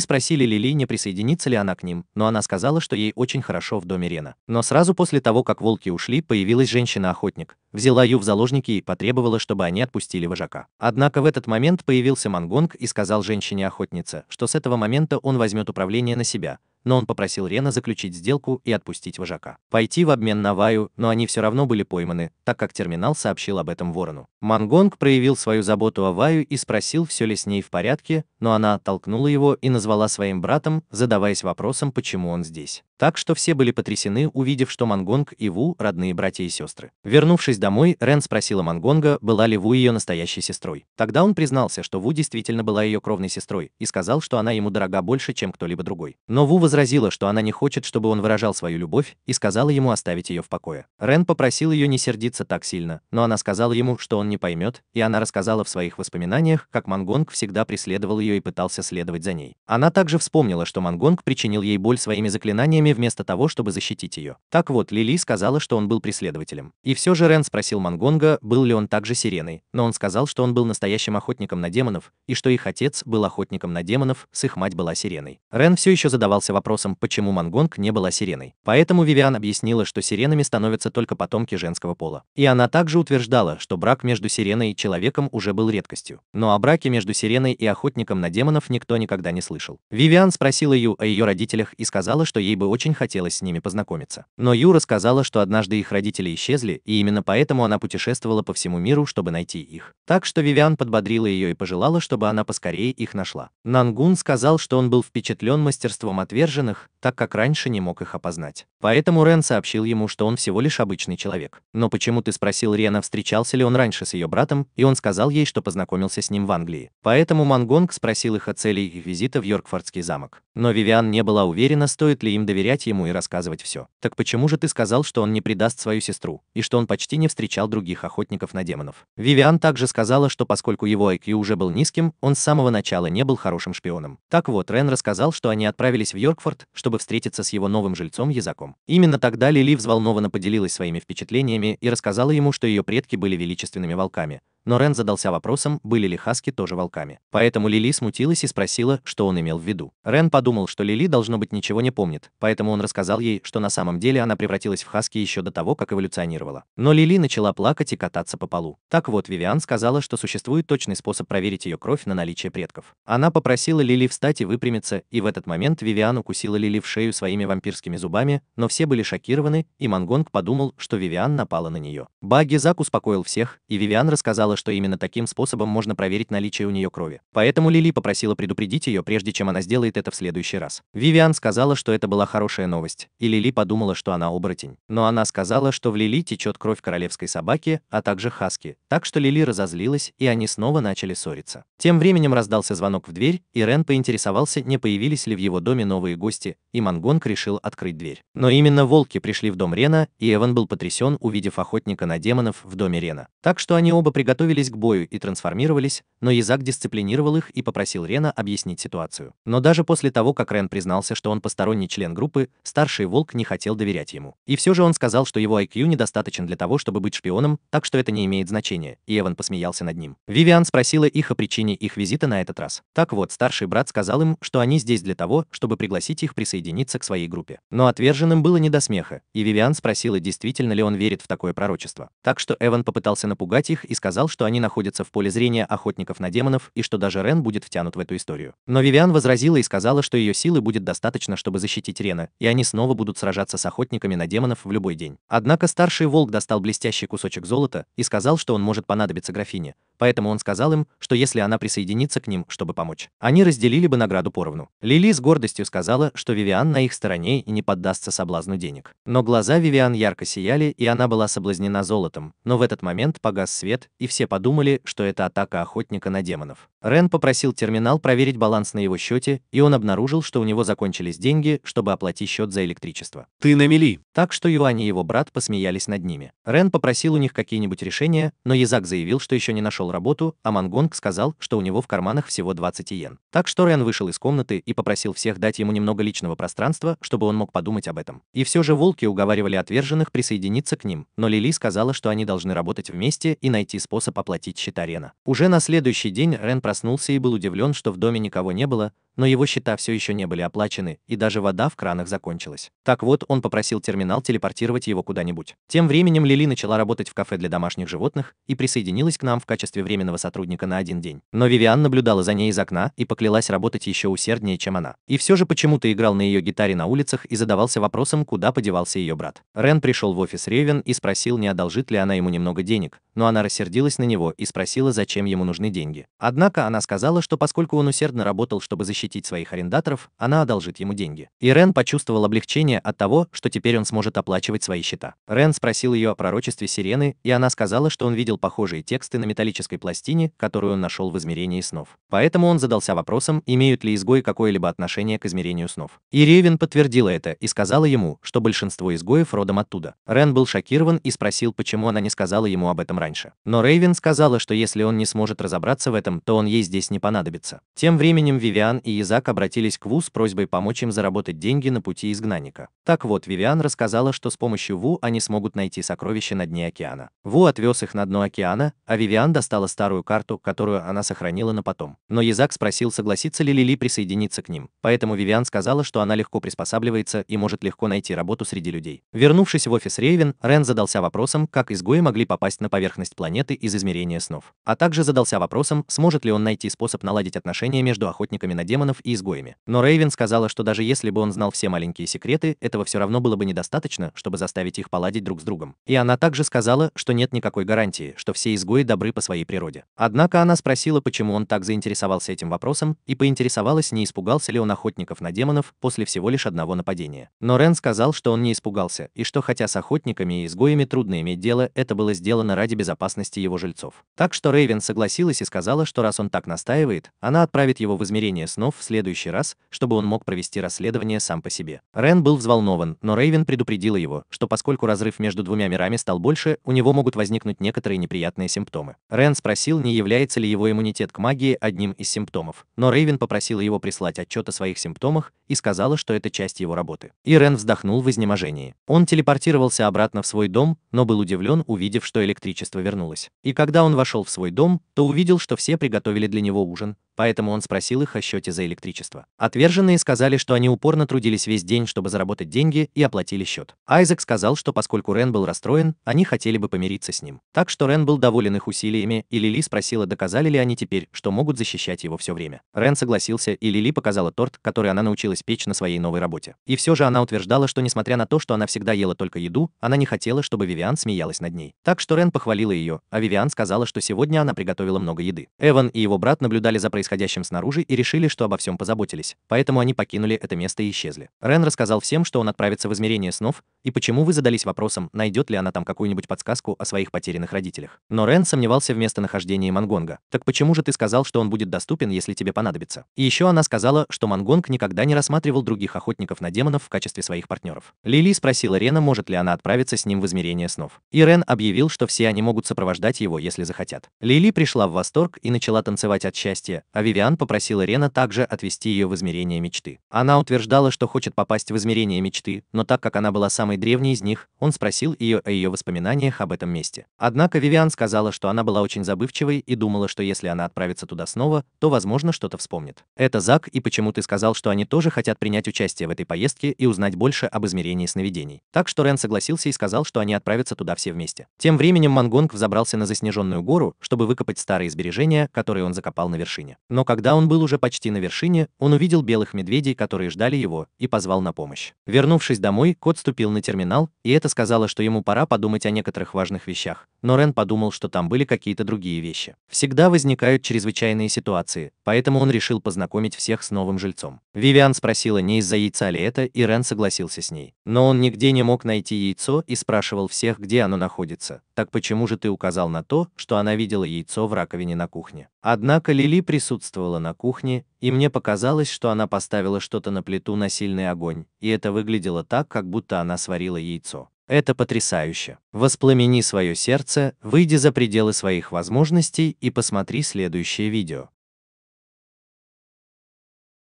спросили Лили, не присоединится ли она к ним, но она сказала, что ей очень хорошо в доме Рена. Но сразу после того, как волки ушли, появилась женщина-охотник, взяла Ю в заложники и потребовала, чтобы они отпустили вожака. Однако в этот момент появился Мангонг и сказал женщине-охотнице, что с этого момента он возьмет управление на себя, но он попросил Рена заключить сделку и отпустить вожака. Пойти в обмен на Ваю, но они все равно были пойманы, так как терминал сообщил об этом Ворону. Мангонг проявил свою заботу о Ваю и спросил, все ли с ней в порядке, но она оттолкнула его и назвала своим братом, задаваясь вопросом, почему он здесь. Так что все были потрясены, увидев, что Мангонг и Ву – родные братья и сестры. Вернувшись домой, Рен спросила Мангонга, была ли Ву ее настоящей сестрой. Тогда он признался, что Ву действительно была ее кровной сестрой, и сказал, что она ему дорога больше, чем кто-либо другой. Но Ву воз возразила, что она не хочет, чтобы он выражал свою любовь, и сказала ему оставить ее в покое. Рен попросил ее не сердиться так сильно, но она сказала ему, что он не поймет, и она рассказала в своих воспоминаниях, как Мангонг всегда преследовал ее и пытался следовать за ней. Она также вспомнила, что Мангонг причинил ей боль своими заклинаниями вместо того, чтобы защитить ее. Так вот, Лили сказала, что он был преследователем. И все же Рен спросил Мангонга, был ли он также сиреной, но он сказал, что он был настоящим охотником на демонов, и что их отец был охотником на демонов, с их мать была сиреной. Рен все еще задавался вопросом, вопросом, почему Мангонг не была сиреной. Поэтому Вивиан объяснила, что сиренами становятся только потомки женского пола. И она также утверждала, что брак между сиреной и человеком уже был редкостью. Но о браке между сиреной и охотником на демонов никто никогда не слышал. Вивиан спросила Ю о ее родителях и сказала, что ей бы очень хотелось с ними познакомиться. Но Ю рассказала, что однажды их родители исчезли, и именно поэтому она путешествовала по всему миру, чтобы найти их. Так что Вивиан подбодрила ее и пожелала, чтобы она поскорее их нашла. Нангун сказал, что он был впечатлен мастерством отверженных заезженных, так как раньше не мог их опознать. Поэтому Рен сообщил ему, что он всего лишь обычный человек. Но почему ты спросил Рена, встречался ли он раньше с ее братом, и он сказал ей, что познакомился с ним в Англии. Поэтому Мангонг спросил их о цели их визита в Йоркфордский замок. Но Вивиан не была уверена, стоит ли им доверять ему и рассказывать все. Так почему же ты сказал, что он не предаст свою сестру, и что он почти не встречал других охотников на демонов? Вивиан также сказала, что поскольку его IQ уже был низким, он с самого начала не был хорошим шпионом. Так вот, Рен рассказал, что они отправились в Йорк Рокфорд, чтобы встретиться с его новым жильцом Язаком. Именно тогда Лили взволнованно поделилась своими впечатлениями и рассказала ему, что ее предки были величественными волками, но Рен задался вопросом, были ли хаски тоже волками. Поэтому Лили смутилась и спросила, что он имел в виду. Рен подумал, что Лили, должно быть, ничего не помнит, поэтому он рассказал ей, что на самом деле она превратилась в хаски еще до того, как эволюционировала. Но Лили начала плакать и кататься по полу. Так вот, Вивиан сказала, что существует точный способ проверить ее кровь на наличие предков. Она попросила Лили встать и выпрямиться, и в этот момент Вивиан укусила Лили в шею своими вампирскими зубами, но все были шокированы, и Мангонг подумал, что Вивиан напала на нее. Баги Зак успокоил всех, и Вивиан рассказала считала, что именно таким способом можно проверить наличие у нее крови. Поэтому Лили попросила предупредить ее, прежде чем она сделает это в следующий раз. Вивиан сказала, что это была хорошая новость, и Лили подумала, что она оборотень. Но она сказала, что в Лили течет кровь королевской собаки, а также хаски, так что Лили разозлилась, и они снова начали ссориться. Тем временем раздался звонок в дверь, и Рен поинтересовался, не появились ли в его доме новые гости, и Мангонг решил открыть дверь. Но именно волки пришли в дом Рена, и Эван был потрясен, увидев охотника на демонов в доме Рена. Так что они оба приготовились готовились к бою и трансформировались, но Язак дисциплинировал их и попросил Рена объяснить ситуацию. Но даже после того, как Рен признался, что он посторонний член группы, старший волк не хотел доверять ему. И все же он сказал, что его IQ недостаточен для того, чтобы быть шпионом, так что это не имеет значения, и Эван посмеялся над ним. Вивиан спросила их о причине их визита на этот раз. Так вот, старший брат сказал им, что они здесь для того, чтобы пригласить их присоединиться к своей группе. Но отверженным было не до смеха, и Вивиан спросила, действительно ли он верит в такое пророчество. Так что Эван попытался напугать их и сказал, что они находятся в поле зрения охотников на демонов и что даже Рен будет втянут в эту историю. Но Вивиан возразила и сказала, что ее силы будет достаточно, чтобы защитить Рена, и они снова будут сражаться с охотниками на демонов в любой день. Однако старший волк достал блестящий кусочек золота и сказал, что он может понадобиться графине, поэтому он сказал им, что если она присоединится к ним, чтобы помочь, они разделили бы награду поровну. Лили с гордостью сказала, что Вивиан на их стороне и не поддастся соблазну денег. Но глаза Вивиан ярко сияли, и она была соблазнена золотом, но в этот момент погас свет, и все подумали, что это атака охотника на демонов. Рен попросил терминал проверить баланс на его счете, и он обнаружил, что у него закончились деньги, чтобы оплатить счет за электричество. «Ты на мели!» Так что Юань и его брат посмеялись над ними. Рен попросил у них какие-нибудь решения, но Язак заявил, что еще не нашел нашел работу, а Мангонг сказал, что у него в карманах всего 20 йен. Так что Рен вышел из комнаты и попросил всех дать ему немного личного пространства, чтобы он мог подумать об этом. И все же волки уговаривали отверженных присоединиться к ним, но Лили сказала, что они должны работать вместе и найти способ оплатить счета Рена. Уже на следующий день Рен проснулся и был удивлен, что в доме никого не было, но его счета все еще не были оплачены, и даже вода в кранах закончилась. Так вот, он попросил терминал телепортировать его куда-нибудь. Тем временем Лили начала работать в кафе для домашних животных и присоединилась к нам в качестве временного сотрудника на один день. Но Вивиан наблюдала за ней из окна и поклялась работать еще усерднее, чем она. И все же почему-то играл на ее гитаре на улицах и задавался вопросом, куда подевался ее брат. Рен пришел в офис Ревен и спросил, не одолжит ли она ему немного денег, но она рассердилась на него и спросила, зачем ему нужны деньги. Однако она сказала, что поскольку он усердно работал, чтобы защитить защитить своих арендаторов, она одолжит ему деньги. И Рен почувствовал облегчение от того, что теперь он сможет оплачивать свои счета. Рен спросил ее о пророчестве сирены, и она сказала, что он видел похожие тексты на металлической пластине, которую он нашел в измерении снов. Поэтому он задался вопросом, имеют ли изгои какое-либо отношение к измерению снов. И Ревин подтвердила это и сказала ему, что большинство изгоев родом оттуда. Рен был шокирован и спросил, почему она не сказала ему об этом раньше. Но Рейвен сказала, что если он не сможет разобраться в этом, то он ей здесь не понадобится. Тем временем Вивиан и и Изак обратились к Ву с просьбой помочь им заработать деньги на пути изгнанника. Так вот, Вивиан рассказала, что с помощью Ву они смогут найти сокровища на дне океана. Ву отвез их на дно океана, а Вивиан достала старую карту, которую она сохранила на потом. Но Изак спросил, согласится ли Лили присоединиться к ним. Поэтому Вивиан сказала, что она легко приспосабливается и может легко найти работу среди людей. Вернувшись в офис Рейвен, Рен задался вопросом, как изгои могли попасть на поверхность планеты из измерения снов. А также задался вопросом, сможет ли он найти способ наладить отношения между охотниками на демонов демонов и изгоями. Но Рейвен сказала, что даже если бы он знал все маленькие секреты, этого все равно было бы недостаточно, чтобы заставить их поладить друг с другом. И она также сказала, что нет никакой гарантии, что все изгои добры по своей природе. Однако она спросила, почему он так заинтересовался этим вопросом, и поинтересовалась, не испугался ли он охотников на демонов после всего лишь одного нападения. Но Рен сказал, что он не испугался, и что хотя с охотниками и изгоями трудно иметь дело, это было сделано ради безопасности его жильцов. Так что Рейвен согласилась и сказала, что раз он так настаивает, она отправит его в измерение снов Ренов в следующий раз, чтобы он мог провести расследование сам по себе. Рен был взволнован, но Рейвен предупредила его, что поскольку разрыв между двумя мирами стал больше, у него могут возникнуть некоторые неприятные симптомы. Рен спросил, не является ли его иммунитет к магии одним из симптомов, но Рейвен попросила его прислать отчет о своих симптомах и сказала, что это часть его работы. И Рен вздохнул в изнеможении. Он телепортировался обратно в свой дом, но был удивлен, увидев, что электричество вернулось. И когда он вошел в свой дом, то увидел, что все приготовили для него ужин, поэтому он спросил их о счете за электричество. Отверженные сказали, что они упорно трудились весь день, чтобы заработать деньги, и оплатили счет. Айзек сказал, что поскольку Рен был расстроен, они хотели бы помириться с ним. Так что Рен был доволен их усилиями, и Лили спросила, доказали ли они теперь, что могут защищать его все время. Рен согласился, и Лили показала торт, который она научилась печь на своей новой работе. И все же она утверждала, что несмотря на то, что она всегда ела только еду, она не хотела, чтобы Вивиан смеялась над ней. Так что Рен похвалила ее, а Вивиан сказала, что сегодня она приготовила много еды. Эван и его брат наблюдали за происходящим происходящим снаружи и решили, что обо всем позаботились, поэтому они покинули это место и исчезли. Рен рассказал всем, что он отправится в измерение снов, и почему вы задались вопросом, найдет ли она там какую-нибудь подсказку о своих потерянных родителях. Но Рен сомневался в местонахождении Мангонга. «Так почему же ты сказал, что он будет доступен, если тебе понадобится?» И еще она сказала, что Мангонг никогда не рассматривал других охотников на демонов в качестве своих партнеров. Лили спросила Рена, может ли она отправиться с ним в измерение снов. И Рен объявил, что все они могут сопровождать его, если захотят. Лили пришла в восторг и начала танцевать от счастья, а Вивиан попросила Рена также отвести ее в измерение мечты. Она утверждала, что хочет попасть в измерение мечты, но так как она была самой древней из них, он спросил ее о ее воспоминаниях об этом месте. Однако Вивиан сказала, что она была очень забывчивой и думала, что если она отправится туда снова, то, возможно, что-то вспомнит. Это Зак, и почему ты сказал, что они тоже хотят принять участие в этой поездке и узнать больше об измерении сновидений. Так что Рен согласился и сказал, что они отправятся туда все вместе. Тем временем Мангонг взобрался на заснеженную гору, чтобы выкопать старые сбережения, которые он закопал на вершине. Но когда он был уже почти на вершине, он увидел белых медведей, которые ждали его, и позвал на помощь. Вернувшись домой, кот ступил на терминал, и это сказало, что ему пора подумать о некоторых важных вещах. Но Рен подумал, что там были какие-то другие вещи. Всегда возникают чрезвычайные ситуации, поэтому он решил познакомить всех с новым жильцом. Вивиан спросила, не из-за яйца ли это, и Рен согласился с ней. Но он нигде не мог найти яйцо и спрашивал всех, где оно находится. Так почему же ты указал на то, что она видела яйцо в раковине на кухне? Однако Лили присутствовала присутствовала на кухне, и мне показалось, что она поставила что-то на плиту на сильный огонь, и это выглядело так, как будто она сварила яйцо. Это потрясающе. Воспламени свое сердце, выйди за пределы своих возможностей и посмотри следующее видео.